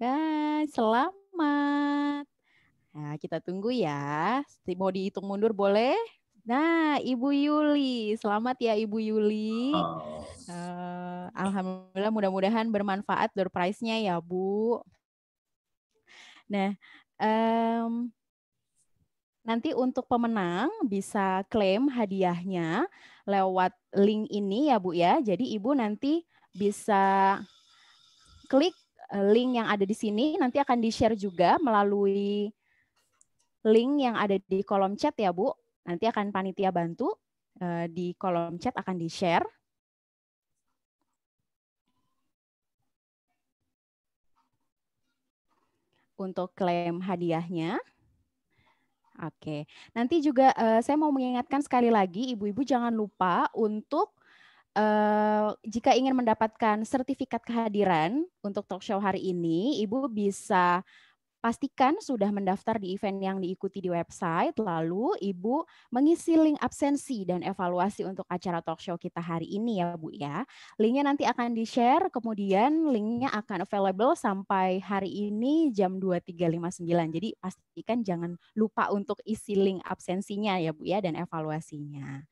guys selamat. Nah, kita tunggu ya. Mau dihitung mundur boleh? Nah, Ibu Yuli, selamat ya Ibu Yuli. Uh, Alhamdulillah, mudah-mudahan bermanfaat door prize-nya ya Bu. Nah, um, nanti untuk pemenang bisa klaim hadiahnya lewat link ini ya Bu ya. Jadi Ibu nanti bisa klik eh, link yang ada di sini, nanti akan di-share juga melalui link yang ada di kolom chat ya Bu. Nanti akan panitia bantu eh, di kolom chat akan di-share. Untuk klaim hadiahnya. Oke, nanti juga eh, saya mau mengingatkan sekali lagi, ibu-ibu jangan lupa untuk eh, jika ingin mendapatkan sertifikat kehadiran untuk talk show hari ini, ibu bisa Pastikan sudah mendaftar di event yang diikuti di website, lalu Ibu mengisi link absensi dan evaluasi untuk acara talk show kita hari ini ya Bu ya. Linknya nanti akan di-share, kemudian linknya akan available sampai hari ini jam 23.59. Jadi pastikan jangan lupa untuk isi link absensinya ya Bu ya dan evaluasinya.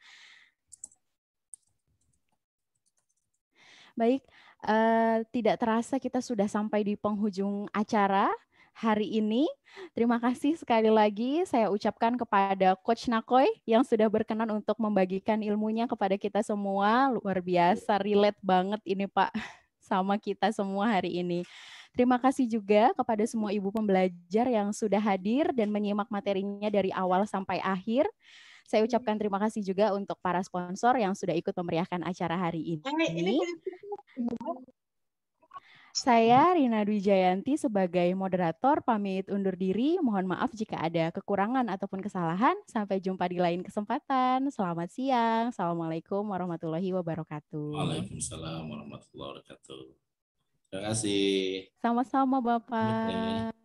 Baik, uh, tidak terasa kita sudah sampai di penghujung acara hari ini. Terima kasih sekali lagi saya ucapkan kepada Coach Nakoy yang sudah berkenan untuk membagikan ilmunya kepada kita semua. Luar biasa, relate banget ini Pak sama kita semua hari ini. Terima kasih juga kepada semua ibu pembelajar yang sudah hadir dan menyimak materinya dari awal sampai akhir. Saya ucapkan terima kasih juga untuk para sponsor yang sudah ikut memeriahkan acara hari ini. ini saya hmm. Rina Dwi Jayanti sebagai moderator pamit undur diri. Mohon maaf jika ada kekurangan ataupun kesalahan. Sampai jumpa di lain kesempatan. Selamat siang. Assalamualaikum warahmatullahi wabarakatuh. Waalaikumsalam warahmatullahi wabarakatuh. Terima kasih. Sama-sama Bapak.